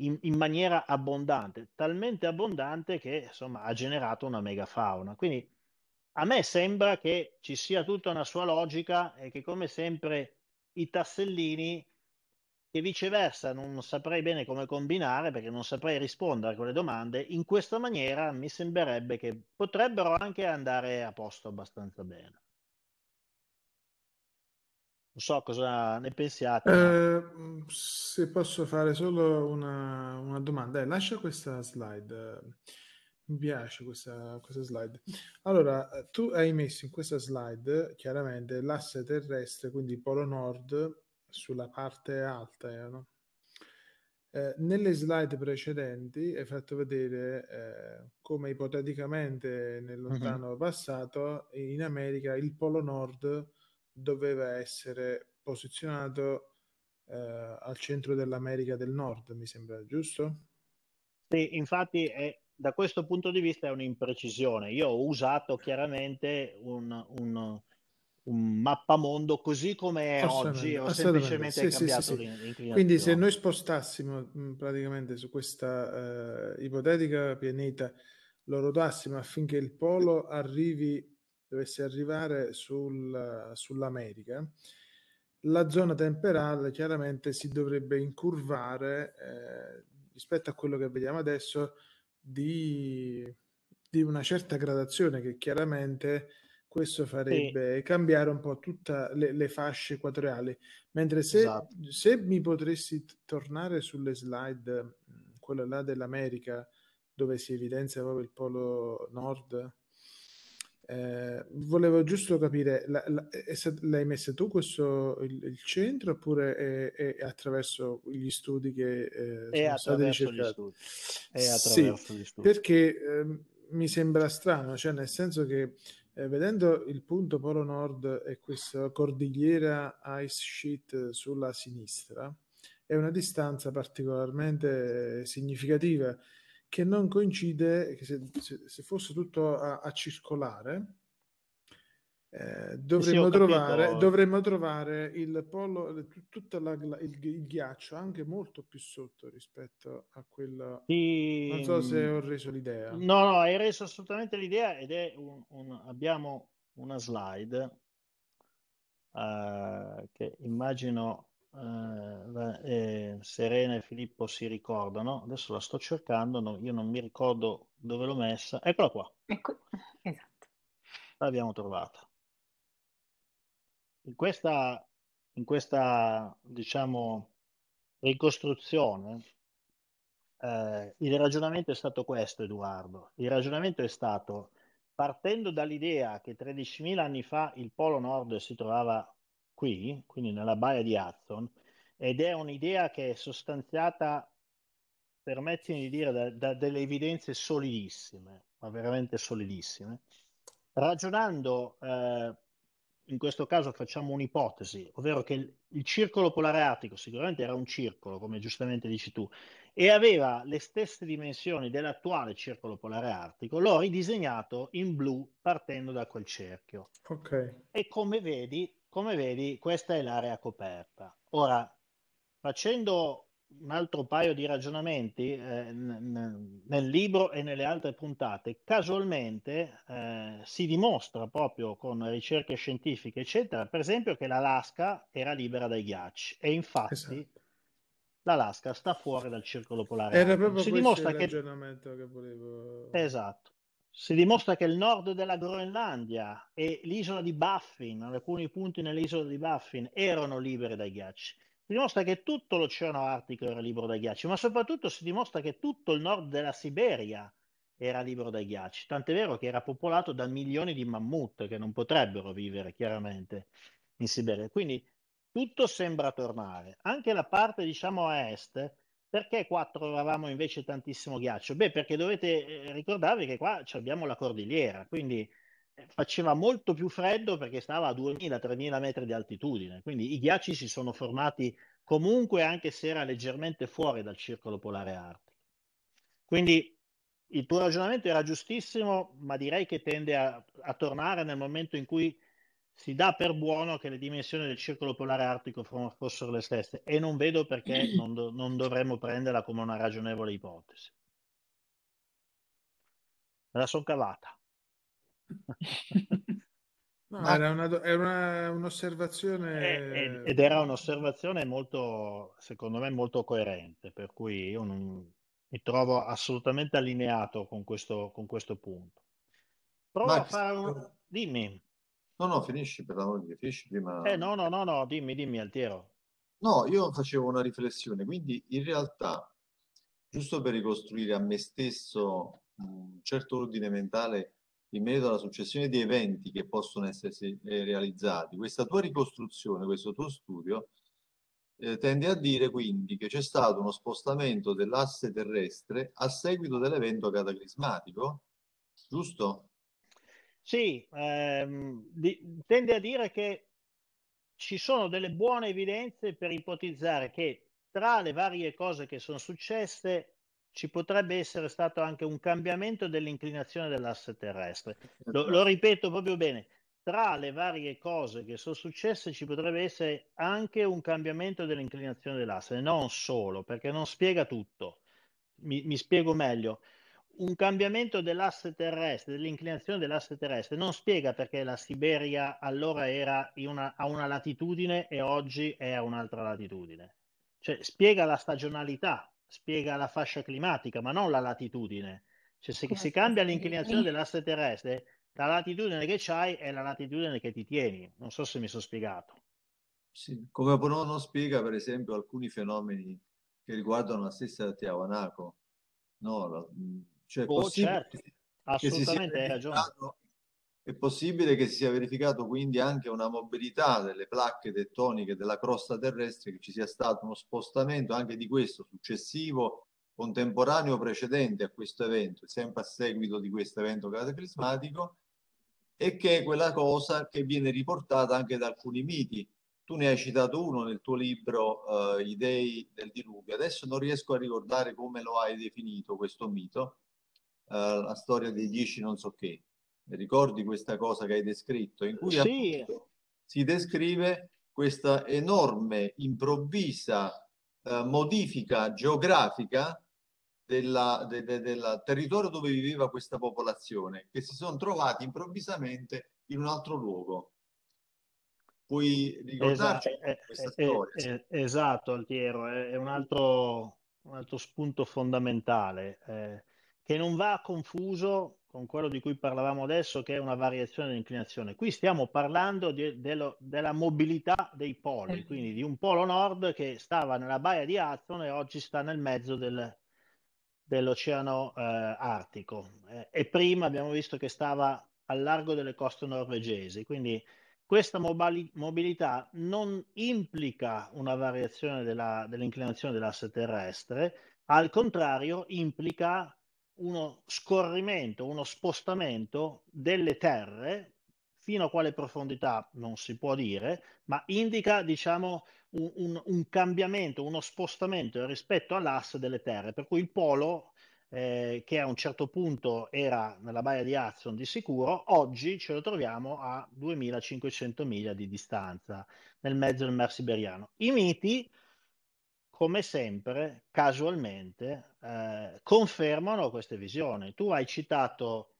in, in maniera abbondante, talmente abbondante che insomma ha generato una megafauna. Quindi a me sembra che ci sia tutta una sua logica e che come sempre i tassellini e viceversa non saprei bene come combinare perché non saprei rispondere a quelle domande, in questa maniera mi sembrerebbe che potrebbero anche andare a posto abbastanza bene. Non so cosa ne pensiate. Eh, se posso fare solo una, una domanda, eh, lascia questa slide. Mi piace questa, questa, slide. Allora, tu hai messo in questa slide chiaramente l'asse terrestre, quindi il polo nord sulla parte alta. Eh, no? Eh, nelle slide precedenti hai fatto vedere eh, come ipoteticamente nel mhm. lontano uh-huh. passato in America il Polo Nord doveva essere posizionato eh, al centro dell'America del Nord, mi sembra giusto? Sì, infatti è, eh, da questo punto di vista è un'imprecisione. Io ho usato chiaramente un, un un mappamondo così come è oggi o semplicemente sì, cambiato sì, l'inclinazione. Quindi se noi spostassimo mm, praticamente su questa uh, ipotetica pianeta, lo rotassimo affinché il polo arrivi, dovesse arrivare sul, sull'America, la zona temperale chiaramente si dovrebbe incurvare eh, rispetto a quello che vediamo adesso di, di una certa gradazione che chiaramente questo farebbe sì. cambiare un po' tutte le, le, fasce equatoriali. Mentre se, esatto. se mi potresti tornare sulle slide, quella là dell'America, dove si evidenzia proprio il polo nord, eh, volevo giusto capire, la, la, stat- l'hai messo tu questo, il, il centro oppure è, è, attraverso gli studi che eh, è sono stati ricercati? È attraverso sì, gli studi. Perché eh, mi sembra strano, cioè nel senso che eh, vedendo il punto Polo Nord e questa cordigliera ice sheet sulla sinistra, è una distanza particolarmente eh, significativa che non coincide, che se, se, se fosse tutto a, a circolare, eh, eh dovremmo, sì, trovare, dovremmo, trovare, il polo, eh, tutto la, il, il, ghiaccio anche molto più sotto rispetto a quello. Sì, non so se mm, ho reso l'idea. No, no, hai reso assolutamente l'idea ed è un, un abbiamo una slide uh, che immagino uh, eh, Serena e Filippo si ricordano. Adesso la sto cercando, no, io non mi ricordo dove l'ho messa. Eccola qua. Ecco, esatto. L'abbiamo trovata in questa, in questa diciamo, ricostruzione, eh, il ragionamento è stato questo, Edoardo. Il ragionamento è stato, partendo dall'idea che 13.000 anni fa il Polo Nord si trovava qui, quindi nella baia di Hudson, ed è un'idea che è sostanziata, permettimi di dire, da, da delle evidenze solidissime, ma veramente solidissime, ragionando eh, in questo caso facciamo un'ipotesi, ovvero che il, il, circolo polare artico sicuramente era un circolo, come giustamente dici tu, e aveva le stesse dimensioni dell'attuale circolo polare artico, l'ho ridisegnato in blu partendo da quel cerchio. Okay. E come vedi, come vedi, questa è l'area coperta. Ora, facendo un altro paio di ragionamenti eh, nel libro e nelle altre puntate. Casualmente eh, si dimostra proprio con ricerche scientifiche, eccetera, per esempio che l'Alaska era libera dai ghiacci e infatti esatto. l'Alaska sta fuori dal circolo polare. Era proprio si dimostra il che... ragionamento che volevo. Esatto. Si dimostra che il nord della Groenlandia e l'isola di Baffin, alcuni punti nell'isola di Baffin, erano libere dai ghiacci dimostra che tutto l'oceano artico era libero dai ghiacci, ma soprattutto si dimostra che tutto il nord della Siberia era libero dai ghiacci, tant'è vero che era popolato da milioni di mammut che non potrebbero vivere chiaramente in Siberia. Quindi tutto sembra tornare, anche la parte diciamo a est, perché qua trovavamo invece tantissimo ghiaccio? Beh, perché dovete eh, ricordarvi che qua abbiamo la cordigliera, quindi faceva molto più freddo perché stava a 2000-3000 metri di altitudine, quindi i ghiacci si sono formati comunque anche se era leggermente fuori dal circolo polare artico. Quindi il tuo ragionamento era giustissimo, ma direi che tende a, a tornare nel momento in cui si dà per buono che le dimensioni del circolo polare artico fossero le stesse e non vedo perché non, do- non dovremmo prenderla come una ragionevole ipotesi. Me la sono cavata. No, era, una, era una, un'osservazione. Eh, eh, Ed era un'osservazione molto, secondo me, molto coerente, per cui io non, mi trovo assolutamente allineato con questo, con questo punto. Prova Max, a fare un... Dimmi. No, no, finisci per l'amore di finisci prima. Eh, no, no, no, no, dimmi, dimmi, Altiero. No, io facevo una riflessione, quindi in realtà, giusto per ricostruire a me stesso un certo ordine mentale in merito alla successione di eventi che possono essersi eh, realizzati. Questa tua ricostruzione, questo tuo studio, eh, tende a dire quindi che c'è stato uno spostamento dell'asse terrestre a seguito dell'evento cataclismatico, giusto? Sì, ehm, di, tende a dire che ci sono delle buone evidenze per ipotizzare che tra le varie cose che sono successe ci potrebbe essere stato anche un cambiamento dell'inclinazione dell'asse terrestre. Lo, lo, esatto. ripeto proprio bene, tra le varie cose che sono successe ci potrebbe essere anche un cambiamento dell'inclinazione dell'asse, non solo, perché non spiega tutto. Mi, mi spiego meglio. Un cambiamento dell'asse terrestre, dell'inclinazione dell'asse terrestre, non spiega perché la Siberia allora era una, a una latitudine e oggi è a un'altra latitudine. Cioè, spiega la stagionalità spiega la fascia climatica, ma non la latitudine. Cioè, se eh, si cambia l'inclinazione dell'asse terrestre, la latitudine che c'hai è la latitudine che ti tieni. Non so se mi sono spiegato. Sì, come Bonono spiega, per esempio, alcuni fenomeni che riguardano la stessa Tiahuanaco. No, la, cioè, oh, certo. assolutamente hai ragione. È possibile che si sia verificato quindi anche una mobilità delle placche tettoniche della crosta terrestre, che ci sia stato uno spostamento anche di questo successivo, contemporaneo precedente a questo evento, sempre a seguito di questo evento cataclismatico, e che è quella cosa che viene riportata anche da alcuni miti. Tu ne hai citato uno nel tuo libro eh, I dei del diluvio. Adesso non riesco a ricordare come lo hai definito questo mito, eh, la storia dei dieci non so che ricordi questa cosa che hai descritto, in cui sì. si descrive questa enorme, improvvisa eh, modifica geografica della, de, de, del territorio dove viveva questa popolazione, che si sono trovati improvvisamente in un altro luogo. Puoi ricordarci esatto, eh, questa eh, storia? Eh, esatto, Altiero, è un altro, un altro spunto fondamentale eh, che non va confuso con quello di cui parlavamo adesso, che è una variazione dell'inclinazione. Qui stiamo parlando di, dello, della mobilità dei poli, quindi di un polo nord che stava nella baia di Hudson e oggi sta nel mezzo del, dell'oceano eh, artico. Eh, e prima abbiamo visto che stava al largo delle coste norvegesi, quindi questa mobili- mobilità non implica una variazione della, dell'inclinazione dell'asse terrestre, al contrario implica uno scorrimento, uno spostamento delle terre fino a quale profondità non si può dire, ma indica diciamo, un, un, un, cambiamento, uno spostamento rispetto all'asse delle terre, per cui il polo eh, che a un certo punto era nella baia di Hudson di sicuro, oggi ce lo troviamo a 2500 miglia di distanza nel mezzo del Mar Siberiano. I miti come sempre, casualmente, eh, confermano queste visioni. Tu hai citato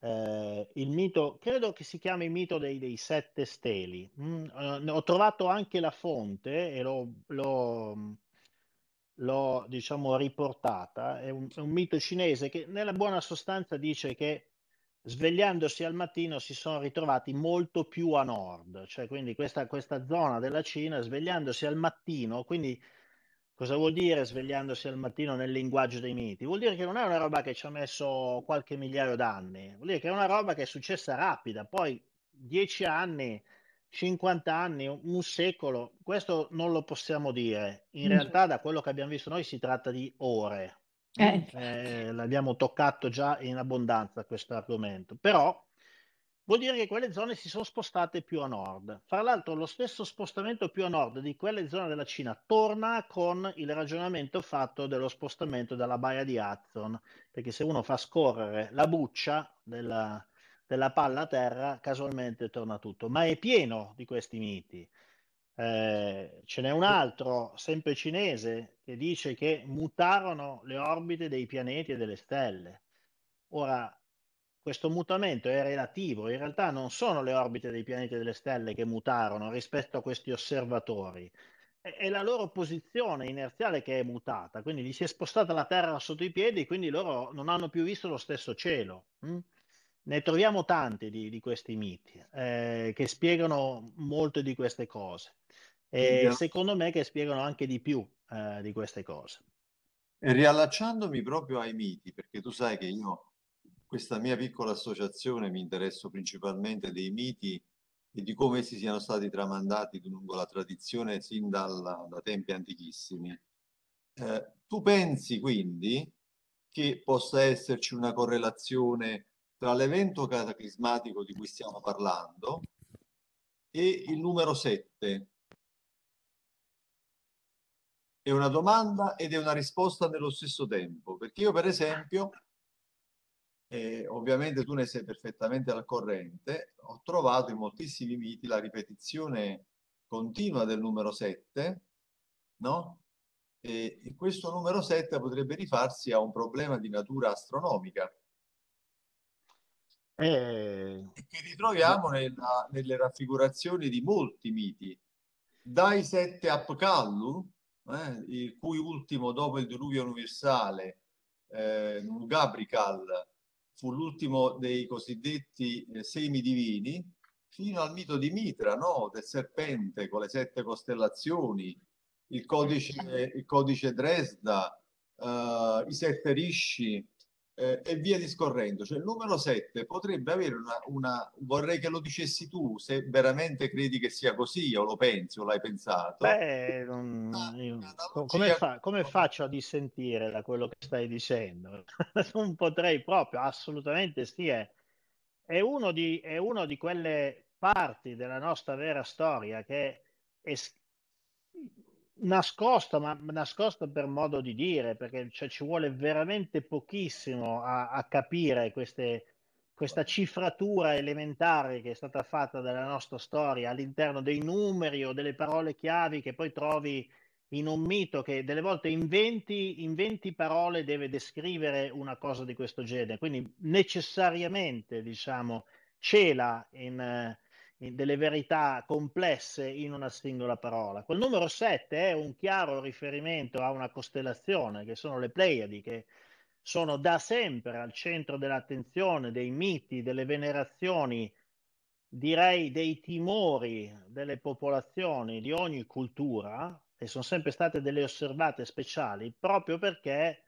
eh, il mito, credo che si chiami il mito dei, dei sette steli. Mm, eh, ho trovato anche la fonte e l'ho, l'ho, l'ho diciamo, riportata. È un, è un, mito cinese che nella buona sostanza dice che svegliandosi al mattino si sono ritrovati molto più a nord, cioè quindi questa, questa zona della Cina, svegliandosi al mattino, quindi Cosa vuol dire svegliandosi al mattino nel linguaggio dei miti? Vuol dire che non è una roba che ci ha messo qualche migliaio d'anni, vuol dire che è una roba che è successa rapida, poi 10 anni, 50 anni, un secolo, questo non lo possiamo dire. In mm. realtà da quello che abbiamo visto noi si tratta di ore. Eh. Eh, l'abbiamo toccato già in abbondanza questo argomento, però vuol dire che quelle zone si sono spostate più a nord. Fra l'altro, lo stesso spostamento più a nord di quelle zone della Cina torna con il ragionamento fatto dello spostamento dalla baia di Hudson, perché se uno fa scorrere la buccia della, della palla a terra, casualmente torna tutto. Ma è pieno di questi miti. Eh, ce n'è un altro, sempre cinese, che dice che mutarono le orbite dei pianeti e delle stelle. Ora, questo mutamento è relativo, in realtà non sono le orbite dei pianeti e delle stelle che mutarono rispetto a questi osservatori, è, è la loro posizione inerziale che è mutata, quindi gli si è spostata la Terra sotto i piedi, quindi loro non hanno più visto lo stesso cielo. Hm? Ne troviamo tanti di, di questi miti eh, che spiegano molte di queste cose e yeah. secondo me che spiegano anche di più eh, di queste cose. E riallacciandomi proprio ai miti, perché tu sai che io questa mia piccola associazione mi interesso principalmente dei miti e di come essi siano stati tramandati lungo la tradizione sin dalla, da tempi antichissimi. Eh, tu pensi quindi che possa esserci una correlazione tra l'evento cataclismatico di cui stiamo parlando e il numero 7? È una domanda ed è una risposta nello stesso tempo, perché io per esempio e ovviamente tu ne sei perfettamente al corrente. Ho trovato in moltissimi miti la ripetizione continua del numero 7, no? E, e questo numero 7 potrebbe rifarsi a un problema di natura astronomica. Eh... che ritroviamo eh. nella, nelle raffigurazioni di molti miti. Dai sette Apcallu, eh, il cui ultimo dopo il diluvio universale, eh, Gabrical, fu l'ultimo dei cosiddetti eh, divini, fino al mito di Mitra, no? del serpente con le sette costellazioni, il codice, il codice Dresda, eh, i sette risci, eh, e via discorrendo. Cioè, il numero 7 potrebbe avere una, una, Vorrei che lo dicessi tu, se veramente credi che sia così, o lo pensi, o l'hai pensato. Beh, non... Ah, io... come, fa... come, faccio a dissentire da quello che stai dicendo? non potrei proprio, assolutamente sì. È, è, uno di, è uno di quelle parti della nostra vera storia che è nascosto, ma nascosto per modo di dire, perché cioè, ci vuole veramente pochissimo a, a capire queste, questa cifratura elementare che è stata fatta dalla nostra storia all'interno dei numeri o delle parole chiavi che poi trovi in un mito che delle volte in 20, in 20 parole deve descrivere una cosa di questo genere. Quindi necessariamente, diciamo, cela in delle verità complesse in una singola parola. Quel numero 7 è un chiaro riferimento a una costellazione che sono le Pleiadi, che sono da sempre al centro dell'attenzione dei miti, delle venerazioni, direi dei timori delle popolazioni di ogni cultura e sono sempre state delle osservate speciali proprio perché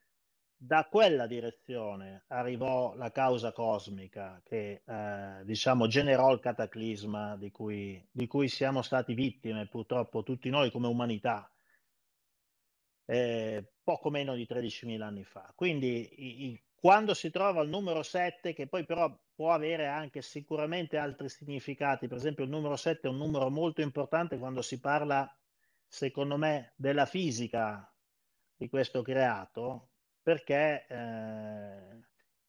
da quella direzione arrivò la causa cosmica che eh, diciamo generò il cataclisma di cui, di cui, siamo stati vittime purtroppo tutti noi come umanità eh, poco meno di 13.000 anni fa. Quindi i, i, quando si trova il numero 7 che poi però può avere anche sicuramente altri significati, per esempio il numero 7 è un numero molto importante quando si parla secondo me della fisica di questo creato perché eh,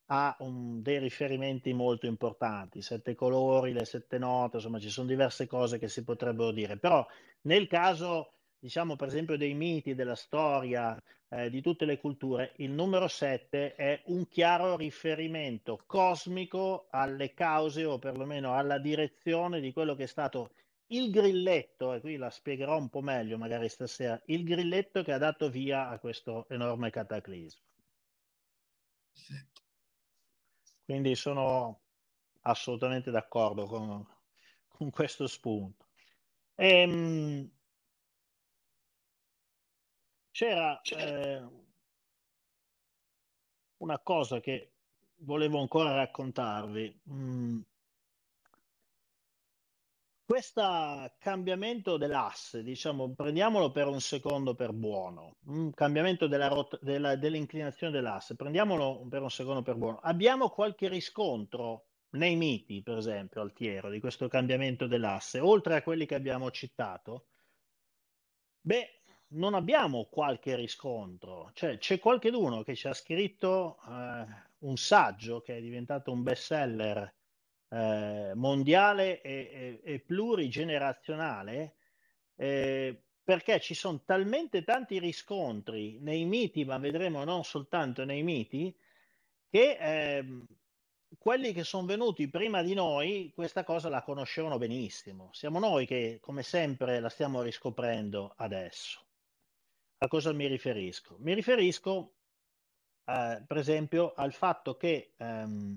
ha un, dei riferimenti molto importanti, sette colori, le sette note, insomma ci sono diverse cose che si potrebbero dire, però nel caso diciamo per esempio dei miti, della storia, eh, di tutte le culture, il numero sette è un chiaro riferimento cosmico alle cause o perlomeno alla direzione di quello che è stato il grilletto, e qui la spiegherò un po' meglio magari stasera, il grilletto che ha dato via a questo enorme cataclismo. Quindi sono assolutamente d'accordo con, con questo spunto. Ehm, c'era eh, una cosa che volevo ancora raccontarvi. Mm, questo cambiamento dell'asse, diciamo, prendiamolo per un secondo per buono, un cambiamento della rot- della, dell'inclinazione dell'asse, prendiamolo per un secondo per buono. Abbiamo qualche riscontro nei miti, per esempio, Altiero, di questo cambiamento dell'asse, oltre a quelli che abbiamo citato? Beh, non abbiamo qualche riscontro, cioè c'è qualcuno che ci ha scritto eh, un saggio che è diventato un best seller eh, mondiale e, e, e plurigenerazionale eh, perché ci sono talmente tanti riscontri nei miti, ma vedremo non soltanto nei miti, che eh, quelli che sono venuti prima di noi questa cosa la conoscevano benissimo. Siamo noi che, come sempre, la stiamo riscoprendo adesso. A cosa mi riferisco? Mi riferisco, eh, per esempio, al fatto che ehm,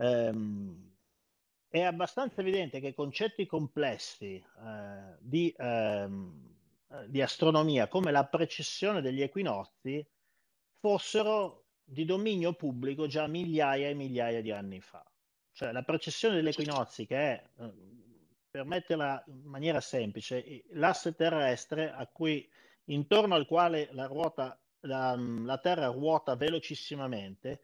ehm, è abbastanza evidente che concetti complessi eh, di, ehm, eh, di, astronomia come la precessione degli equinozi fossero di dominio pubblico già migliaia e migliaia di anni fa. Cioè la precessione degli certo. equinozi, che è, eh, per metterla in maniera semplice, l'asse terrestre cui, intorno al quale la, ruota, la, la Terra ruota velocissimamente,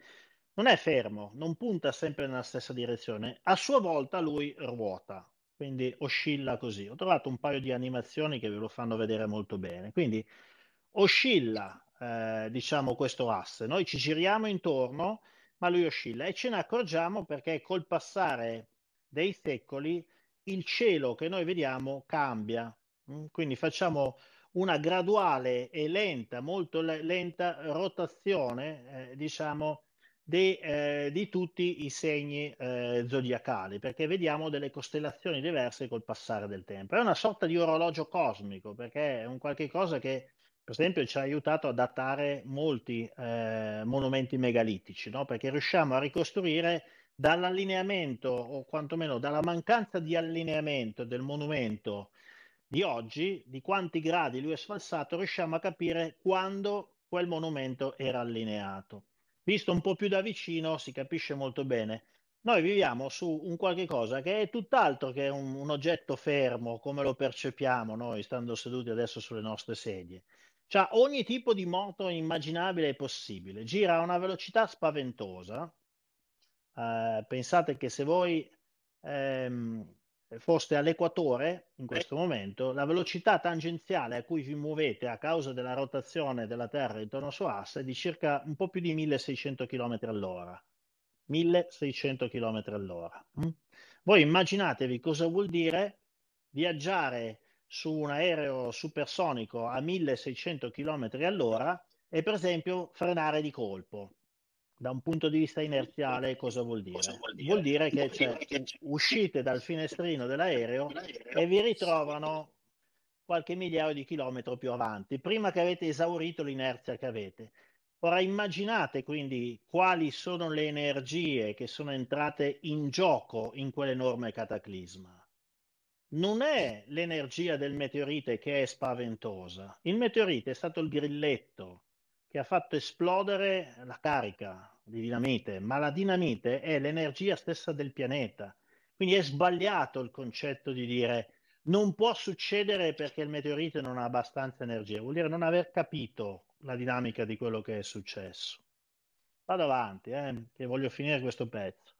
non è fermo, non punta sempre nella stessa direzione, a sua volta lui ruota, quindi oscilla così. Ho trovato un paio di animazioni che ve lo fanno vedere molto bene. Quindi oscilla, eh, diciamo, questo asse, noi ci giriamo intorno, ma lui oscilla e ce ne accorgiamo perché col passare dei secoli il cielo che noi vediamo cambia. Mm, quindi facciamo una graduale e lenta, molto lenta rotazione, eh, diciamo, de, eh, di tutti i segni eh, zodiacali, perché vediamo delle costellazioni diverse col passare del tempo. È una sorta di orologio cosmico, perché è un qualche cosa che, per esempio, ci ha aiutato a datare molti eh, monumenti megalitici, no? perché riusciamo a ricostruire dall'allineamento, o quantomeno dalla mancanza di allineamento del monumento di oggi, di quanti gradi lui è sfalsato, riusciamo a capire quando quel monumento era allineato visto un po' più da vicino si capisce molto bene. Noi viviamo su un qualche cosa che è tutt'altro che un, un oggetto fermo, come lo percepiamo noi, stando seduti adesso sulle nostre sedie. C'ha cioè, ogni tipo di moto immaginabile e possibile, gira a una velocità spaventosa. Eh, pensate che se voi ehm, eh, foste all'equatore in questo momento, la velocità tangenziale a cui vi muovete a causa della rotazione della Terra intorno al suo asse è di circa un po' più di 1600 km all'ora. 1600 km all'ora. Mm? Voi immaginatevi cosa vuol dire viaggiare su un aereo supersonico a 1600 km all'ora e per esempio frenare di colpo da un punto di vista inerziale cosa vuol dire? Cosa vuol, dire? vuol dire? che, cioè, uscite dal finestrino dell'aereo e vi ritrovano qualche migliaio di chilometri più avanti, prima che avete esaurito l'inerzia che avete. Ora immaginate quindi quali sono le energie che sono entrate in gioco in quell'enorme cataclisma. Non è l'energia del meteorite che è spaventosa. Il meteorite è stato il grilletto che ha fatto esplodere la carica di dinamite, ma la dinamite è l'energia stessa del pianeta. Quindi è sbagliato il concetto di dire non può succedere perché il meteorite non ha abbastanza energia, vuol dire non aver capito la dinamica di quello che è successo. Vado avanti, eh, che voglio finire questo pezzo.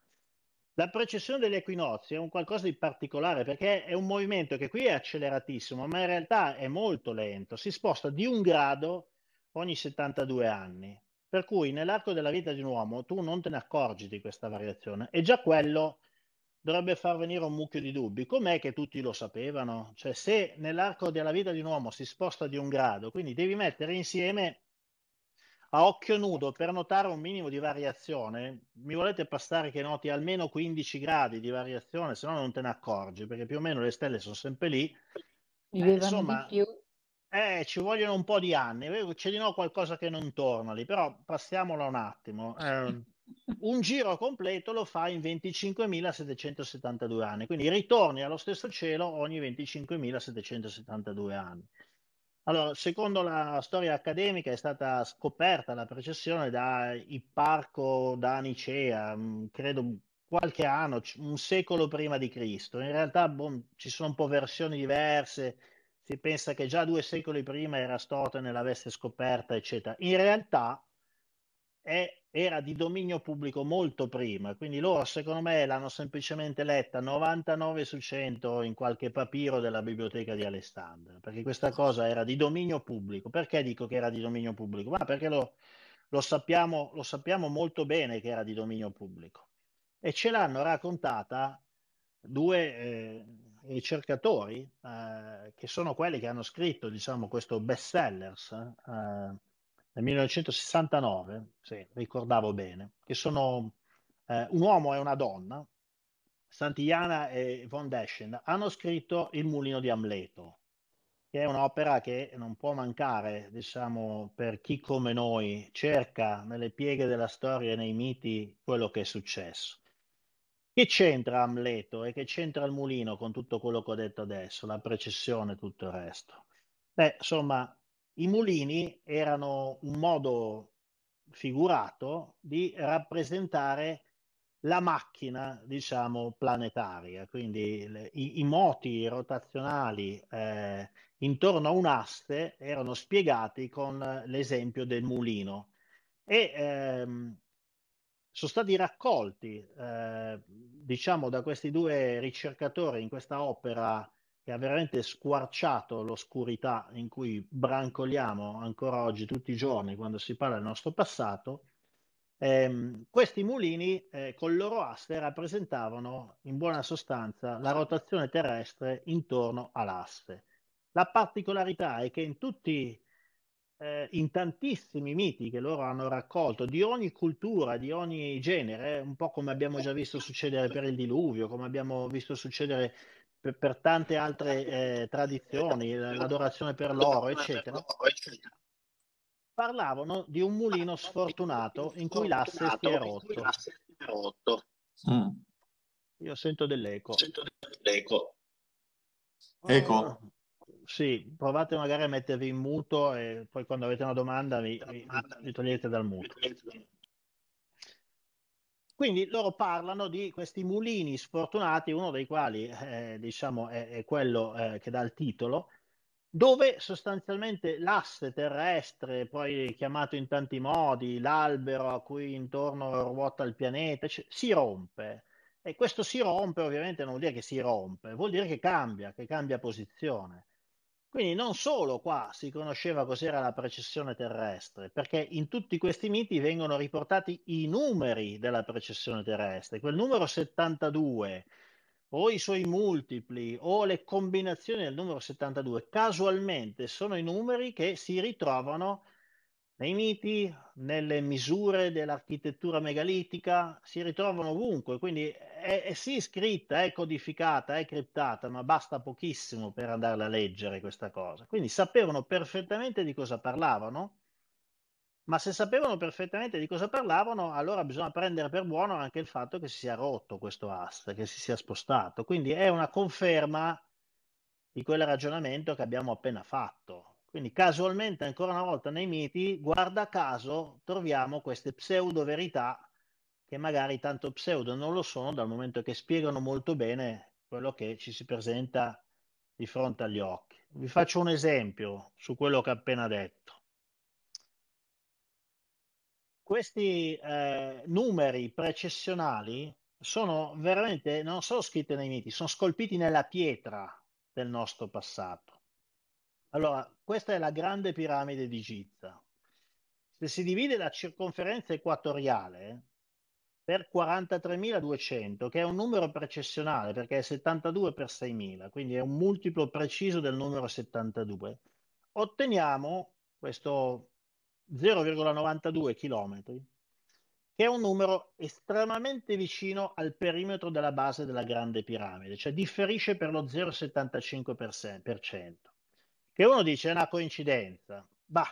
La precessione degli equinozi è un qualcosa di particolare perché è un movimento che qui è acceleratissimo, ma in realtà è molto lento, si sposta di un grado ogni 72 anni. Per cui nell'arco della vita di un uomo tu non te ne accorgi di questa variazione e già quello dovrebbe far venire un mucchio di dubbi. Com'è che tutti lo sapevano? Cioè se nell'arco della vita di un uomo si sposta di un grado, quindi devi mettere insieme a occhio nudo per notare un minimo di variazione, mi volete passare che noti almeno 15 gradi di variazione, se no non te ne accorgi, perché più o meno le stelle sono sempre lì. eh, insomma, di più eh, ci vogliono un po' di anni, c'è di nuovo qualcosa che non torna lì, però passiamolo un attimo. Eh, un giro completo lo fa in 25.772 anni, quindi ritorni allo stesso cielo ogni 25.772 anni. Allora, secondo la storia accademica è stata scoperta la precessione da Ipparco da Nicea, mm, credo qualche anno, un secolo prima di Cristo. In realtà boh, ci sono un po' versioni diverse si pensa che già due secoli prima Erastotene l'avesse scoperta, eccetera. In realtà è, era di dominio pubblico molto prima, quindi loro secondo me l'hanno semplicemente letta 99 su 100 in qualche papiro della biblioteca di Alessandria, perché questa cosa era di dominio pubblico. Perché dico che era di dominio pubblico? Ma perché lo, lo, sappiamo, lo sappiamo molto bene che era di dominio pubblico. E ce l'hanno raccontata due... Eh, ricercatori eh, che sono quelli che hanno scritto diciamo, questo bestsellers eh, nel 1969, se ricordavo bene, che sono eh, un uomo e una donna, Santillana e von Deschen, hanno scritto Il mulino di Amleto, che è un'opera che non può mancare diciamo, per chi come noi cerca nelle pieghe della storia e nei miti quello che è successo. Che c'entra Amleto e che c'entra il mulino con tutto quello che ho detto adesso, la precessione e tutto il resto? Beh, insomma, i mulini erano un modo figurato di rappresentare la macchina, diciamo, planetaria, quindi le, i, i, moti rotazionali eh, intorno a un'asse erano spiegati con l'esempio del mulino. E ehm, sono stati raccolti, eh, diciamo, da questi due ricercatori in questa opera che ha veramente squarciato l'oscurità in cui brancoliamo ancora oggi tutti i giorni quando si parla del nostro passato, ehm, questi mulini eh, con il loro asse rappresentavano in buona sostanza la rotazione terrestre intorno all'asse. La particolarità è che in tutti eh, in tantissimi miti che loro hanno raccolto di ogni cultura, di ogni genere, eh, un po' come abbiamo già visto succedere per il diluvio, come abbiamo visto succedere per, per tante altre eh, tradizioni, l'adorazione per l'oro, eccetera. Parlavano di un mulino sfortunato in cui l'asse si è rotto. Mm. Io sento dell'eco. Sento dell'eco. Eco. Ah sì, provate magari a mettervi in muto e poi quando avete una domanda vi, vi, vi togliete dal muto. Quindi loro parlano di questi mulini sfortunati, uno dei quali eh, diciamo, è, è quello eh, che dà il titolo, dove sostanzialmente l'asse terrestre, poi chiamato in tanti modi, l'albero a cui intorno ruota il pianeta, cioè, si rompe. E questo si rompe ovviamente non vuol dire che si rompe, vuol dire che cambia, che cambia posizione. Quindi non solo qua si conosceva cos'era la precessione terrestre, perché in tutti questi miti vengono riportati i numeri della precessione terrestre, quel numero 72 o i suoi multipli o le combinazioni del numero 72, casualmente sono i numeri che si ritrovano nei miti, nelle misure dell'architettura megalitica, si ritrovano ovunque, quindi è, è sì scritta, è codificata, è criptata, ma basta pochissimo per andarla a leggere questa cosa. Quindi sapevano perfettamente di cosa parlavano, ma se sapevano perfettamente di cosa parlavano, allora bisogna prendere per buono anche il fatto che si sia rotto questo asse, che si sia spostato. Quindi è una conferma di quel ragionamento che abbiamo appena fatto quindi casualmente, ancora una volta, nei miti, guarda caso, troviamo queste pseudo verità che magari tanto pseudo non lo sono dal momento che spiegano molto bene quello che ci si presenta di fronte agli occhi. Vi faccio un esempio su quello che ho appena detto. Questi eh, numeri precessionali sono veramente, non sono scritti nei miti, sono scolpiti nella pietra del nostro passato. Allora, questa è la grande piramide di Giza. Se si divide la circonferenza equatoriale per 43.200, che è un numero precessionale perché è 72 per 6.000, quindi è un multiplo preciso del numero 72, otteniamo questo 0,92 km, che è un numero estremamente vicino al perimetro della base della grande piramide, cioè differisce per lo 0,75% che uno dice è una coincidenza. Bah,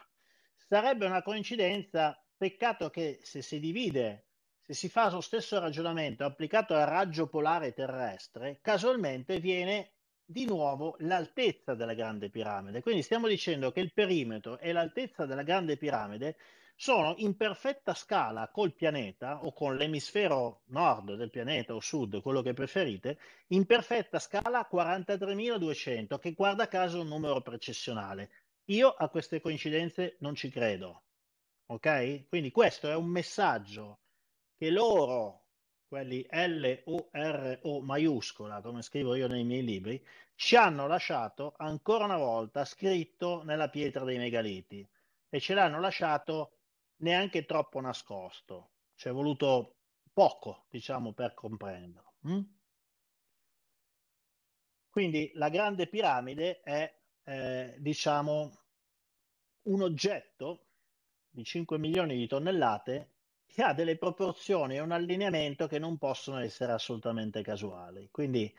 sarebbe una coincidenza, peccato che se si divide, se si fa lo stesso ragionamento applicato al raggio polare terrestre, casualmente viene di nuovo l'altezza della grande piramide. Quindi stiamo dicendo che il perimetro e l'altezza della grande piramide sono in perfetta scala col pianeta o con l'emisfero nord del pianeta o sud, quello che preferite, in perfetta scala 43.200, che guarda caso è un numero precessionale. Io a queste coincidenze non ci credo. Ok? Quindi questo è un messaggio che loro, quelli L-O-R-O maiuscola, come scrivo io nei miei libri, ci hanno lasciato ancora una volta scritto nella pietra dei megaliti e ce l'hanno lasciato neanche troppo nascosto. Ci è voluto poco, diciamo, per comprenderlo. Mm? Quindi la grande piramide è, eh, diciamo, un oggetto di 5 milioni di tonnellate che ha delle proporzioni e un allineamento che non possono essere assolutamente casuali. Quindi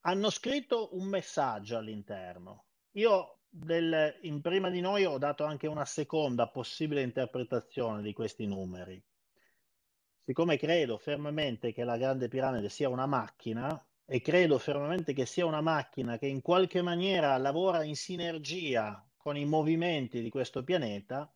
hanno scritto un messaggio all'interno. Io del, in prima di noi ho dato anche una seconda possibile interpretazione di questi numeri. Siccome credo fermamente che la grande piramide sia una macchina e credo fermamente che sia una macchina che in qualche maniera lavora in sinergia con i movimenti di questo pianeta,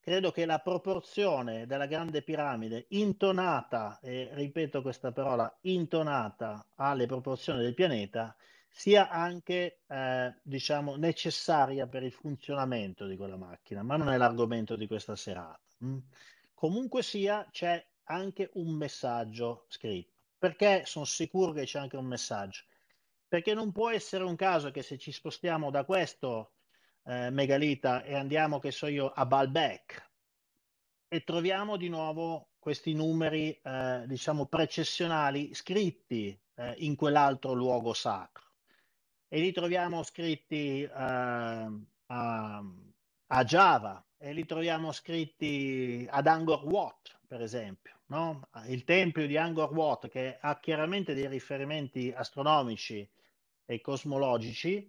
credo che la proporzione della grande piramide intonata, e ripeto questa parola, intonata alle proporzioni del pianeta, sia anche eh, diciamo, necessaria per il funzionamento di quella macchina, ma non è l'argomento di questa serata. Mm. Comunque sia, c'è anche un messaggio scritto, perché sono sicuro che c'è anche un messaggio, perché non può essere un caso che se ci spostiamo da questo eh, megalita e andiamo, che so io, a Balbec e troviamo di nuovo questi numeri, eh, diciamo, precessionali scritti eh, in quell'altro luogo sacro e li troviamo scritti uh, a, a, Java e li troviamo scritti ad Angkor Wat, per esempio. No? Il tempio di Angkor Wat, che ha chiaramente dei riferimenti astronomici e cosmologici,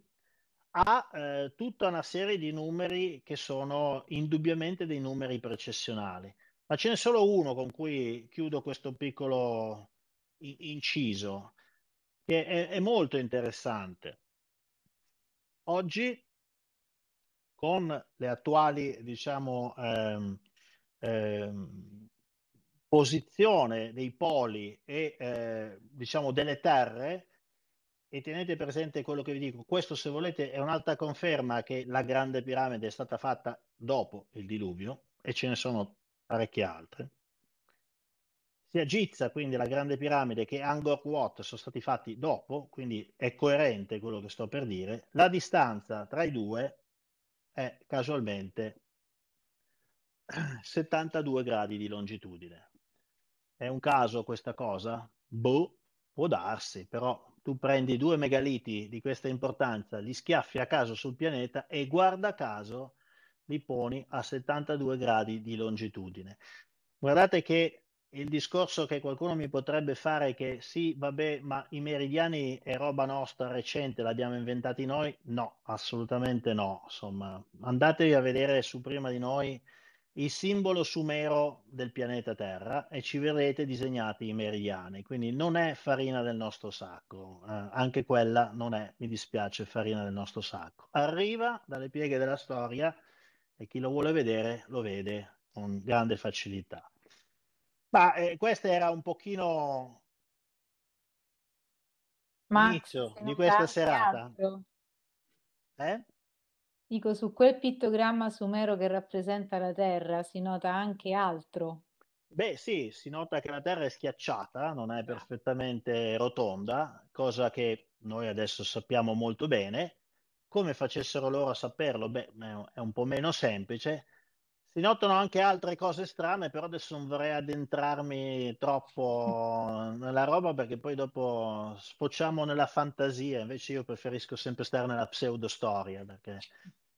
ha eh, tutta una serie di numeri che sono indubbiamente dei numeri precessionali. Ma ce n'è solo uno con cui chiudo questo piccolo inciso, che è, è molto interessante. Oggi, con le attuali, diciamo, ehm, ehm, posizione dei poli e, eh, diciamo, delle terre, e tenete presente quello che vi dico, questo se volete è un'altra conferma che la grande piramide è stata fatta dopo il diluvio e ce ne sono parecchie altre sia Giza, quindi la grande piramide, che Angkor Wat sono stati fatti dopo, quindi è coerente quello che sto per dire, la distanza tra i due è casualmente 72 gradi di longitudine. È un caso questa cosa? Boh, può darsi, però tu prendi due megaliti di questa importanza, li schiaffi a caso sul pianeta e guarda caso li poni a 72 gradi di longitudine. Guardate che il discorso che qualcuno mi potrebbe fare è che sì, vabbè, ma i meridiani è roba nostra recente, l'abbiamo inventati noi? No, assolutamente no. Insomma, andatevi a vedere su prima di noi il simbolo sumero del pianeta Terra e ci vedrete disegnati i meridiani. Quindi non è farina del nostro sacco, eh, anche quella non è, mi dispiace, farina del nostro sacco. Arriva dalle pieghe della storia e chi lo vuole vedere lo vede con grande facilità. Ma eh, questa era un pochino Ma l'inizio di questa serata. Eh? Dico, su quel pittogramma sumero che rappresenta la Terra si nota anche altro. Beh, sì, si nota che la Terra è schiacciata, non è perfettamente rotonda, cosa che noi adesso sappiamo molto bene. Come facessero loro a saperlo? Beh, è un po' meno semplice, si notano anche altre cose strane, però adesso non vorrei addentrarmi troppo nella roba perché poi dopo sfociamo nella fantasia, invece io preferisco sempre stare nella pseudostoria perché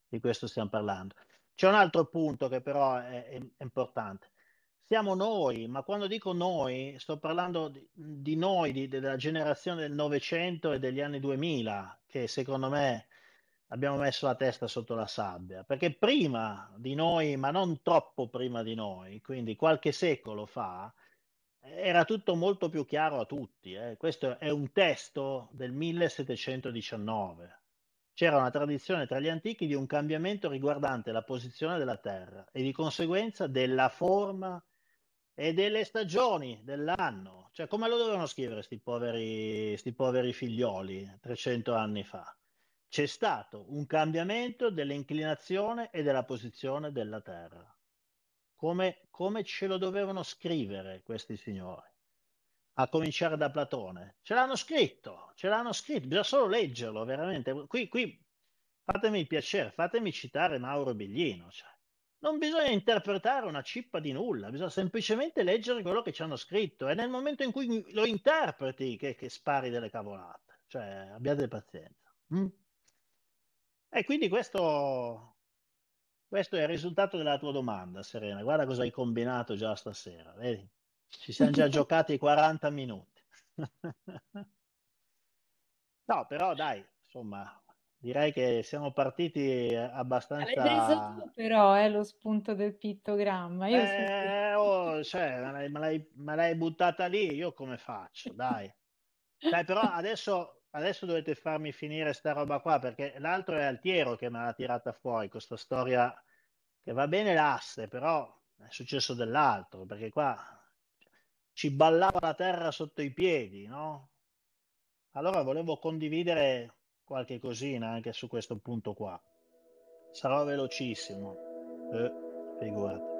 di questo stiamo parlando. C'è un altro punto che però è, è, è importante. Siamo noi, ma quando dico noi sto parlando di, di noi, di, della generazione del Novecento e degli anni 2000, che secondo me abbiamo messo la testa sotto la sabbia, perché prima di noi, ma non troppo prima di noi, quindi qualche secolo fa, era tutto molto più chiaro a tutti. Eh. Questo è un testo del 1719. C'era una tradizione tra gli antichi di un cambiamento riguardante la posizione della Terra e di conseguenza della forma e delle stagioni dell'anno. Cioè, come lo dovevano scrivere questi poveri, poveri figlioli 300 anni fa? c'è stato un cambiamento dell'inclinazione e della posizione della Terra. Come, come ce lo dovevano scrivere questi signori? A cominciare da Platone. Ce l'hanno scritto, ce l'hanno scritto, bisogna solo leggerlo veramente. Qui, qui fatemi il piacere, fatemi citare Mauro Biglino. Cioè. Non bisogna interpretare una cippa di nulla, bisogna semplicemente leggere quello che ci hanno scritto. È nel momento in cui lo interpreti che, che spari delle cavolate. Cioè, abbiate pazienza. Mm? E quindi questo, questo è il risultato della tua domanda, Serena. Guarda cosa hai combinato già stasera, vedi? Ci siamo già giocati 40 minuti. no, però dai, insomma, direi che siamo partiti abbastanza... Avete preso tu però eh, lo spunto del pittogramma. Io eh, oh, cioè, l'hai, me, l'hai, me l'hai buttata lì, io come faccio? Dai. Dai, però adesso adesso dovete farmi finire sta roba qua perché l'altro è Altiero che me ha tirata fuori questa storia che va bene l'asse, però è successo dell'altro perché qua ci ballava la terra sotto i piedi, no? Allora volevo condividere qualche cosina anche su questo punto qua. Sarò velocissimo. Eh, figurati.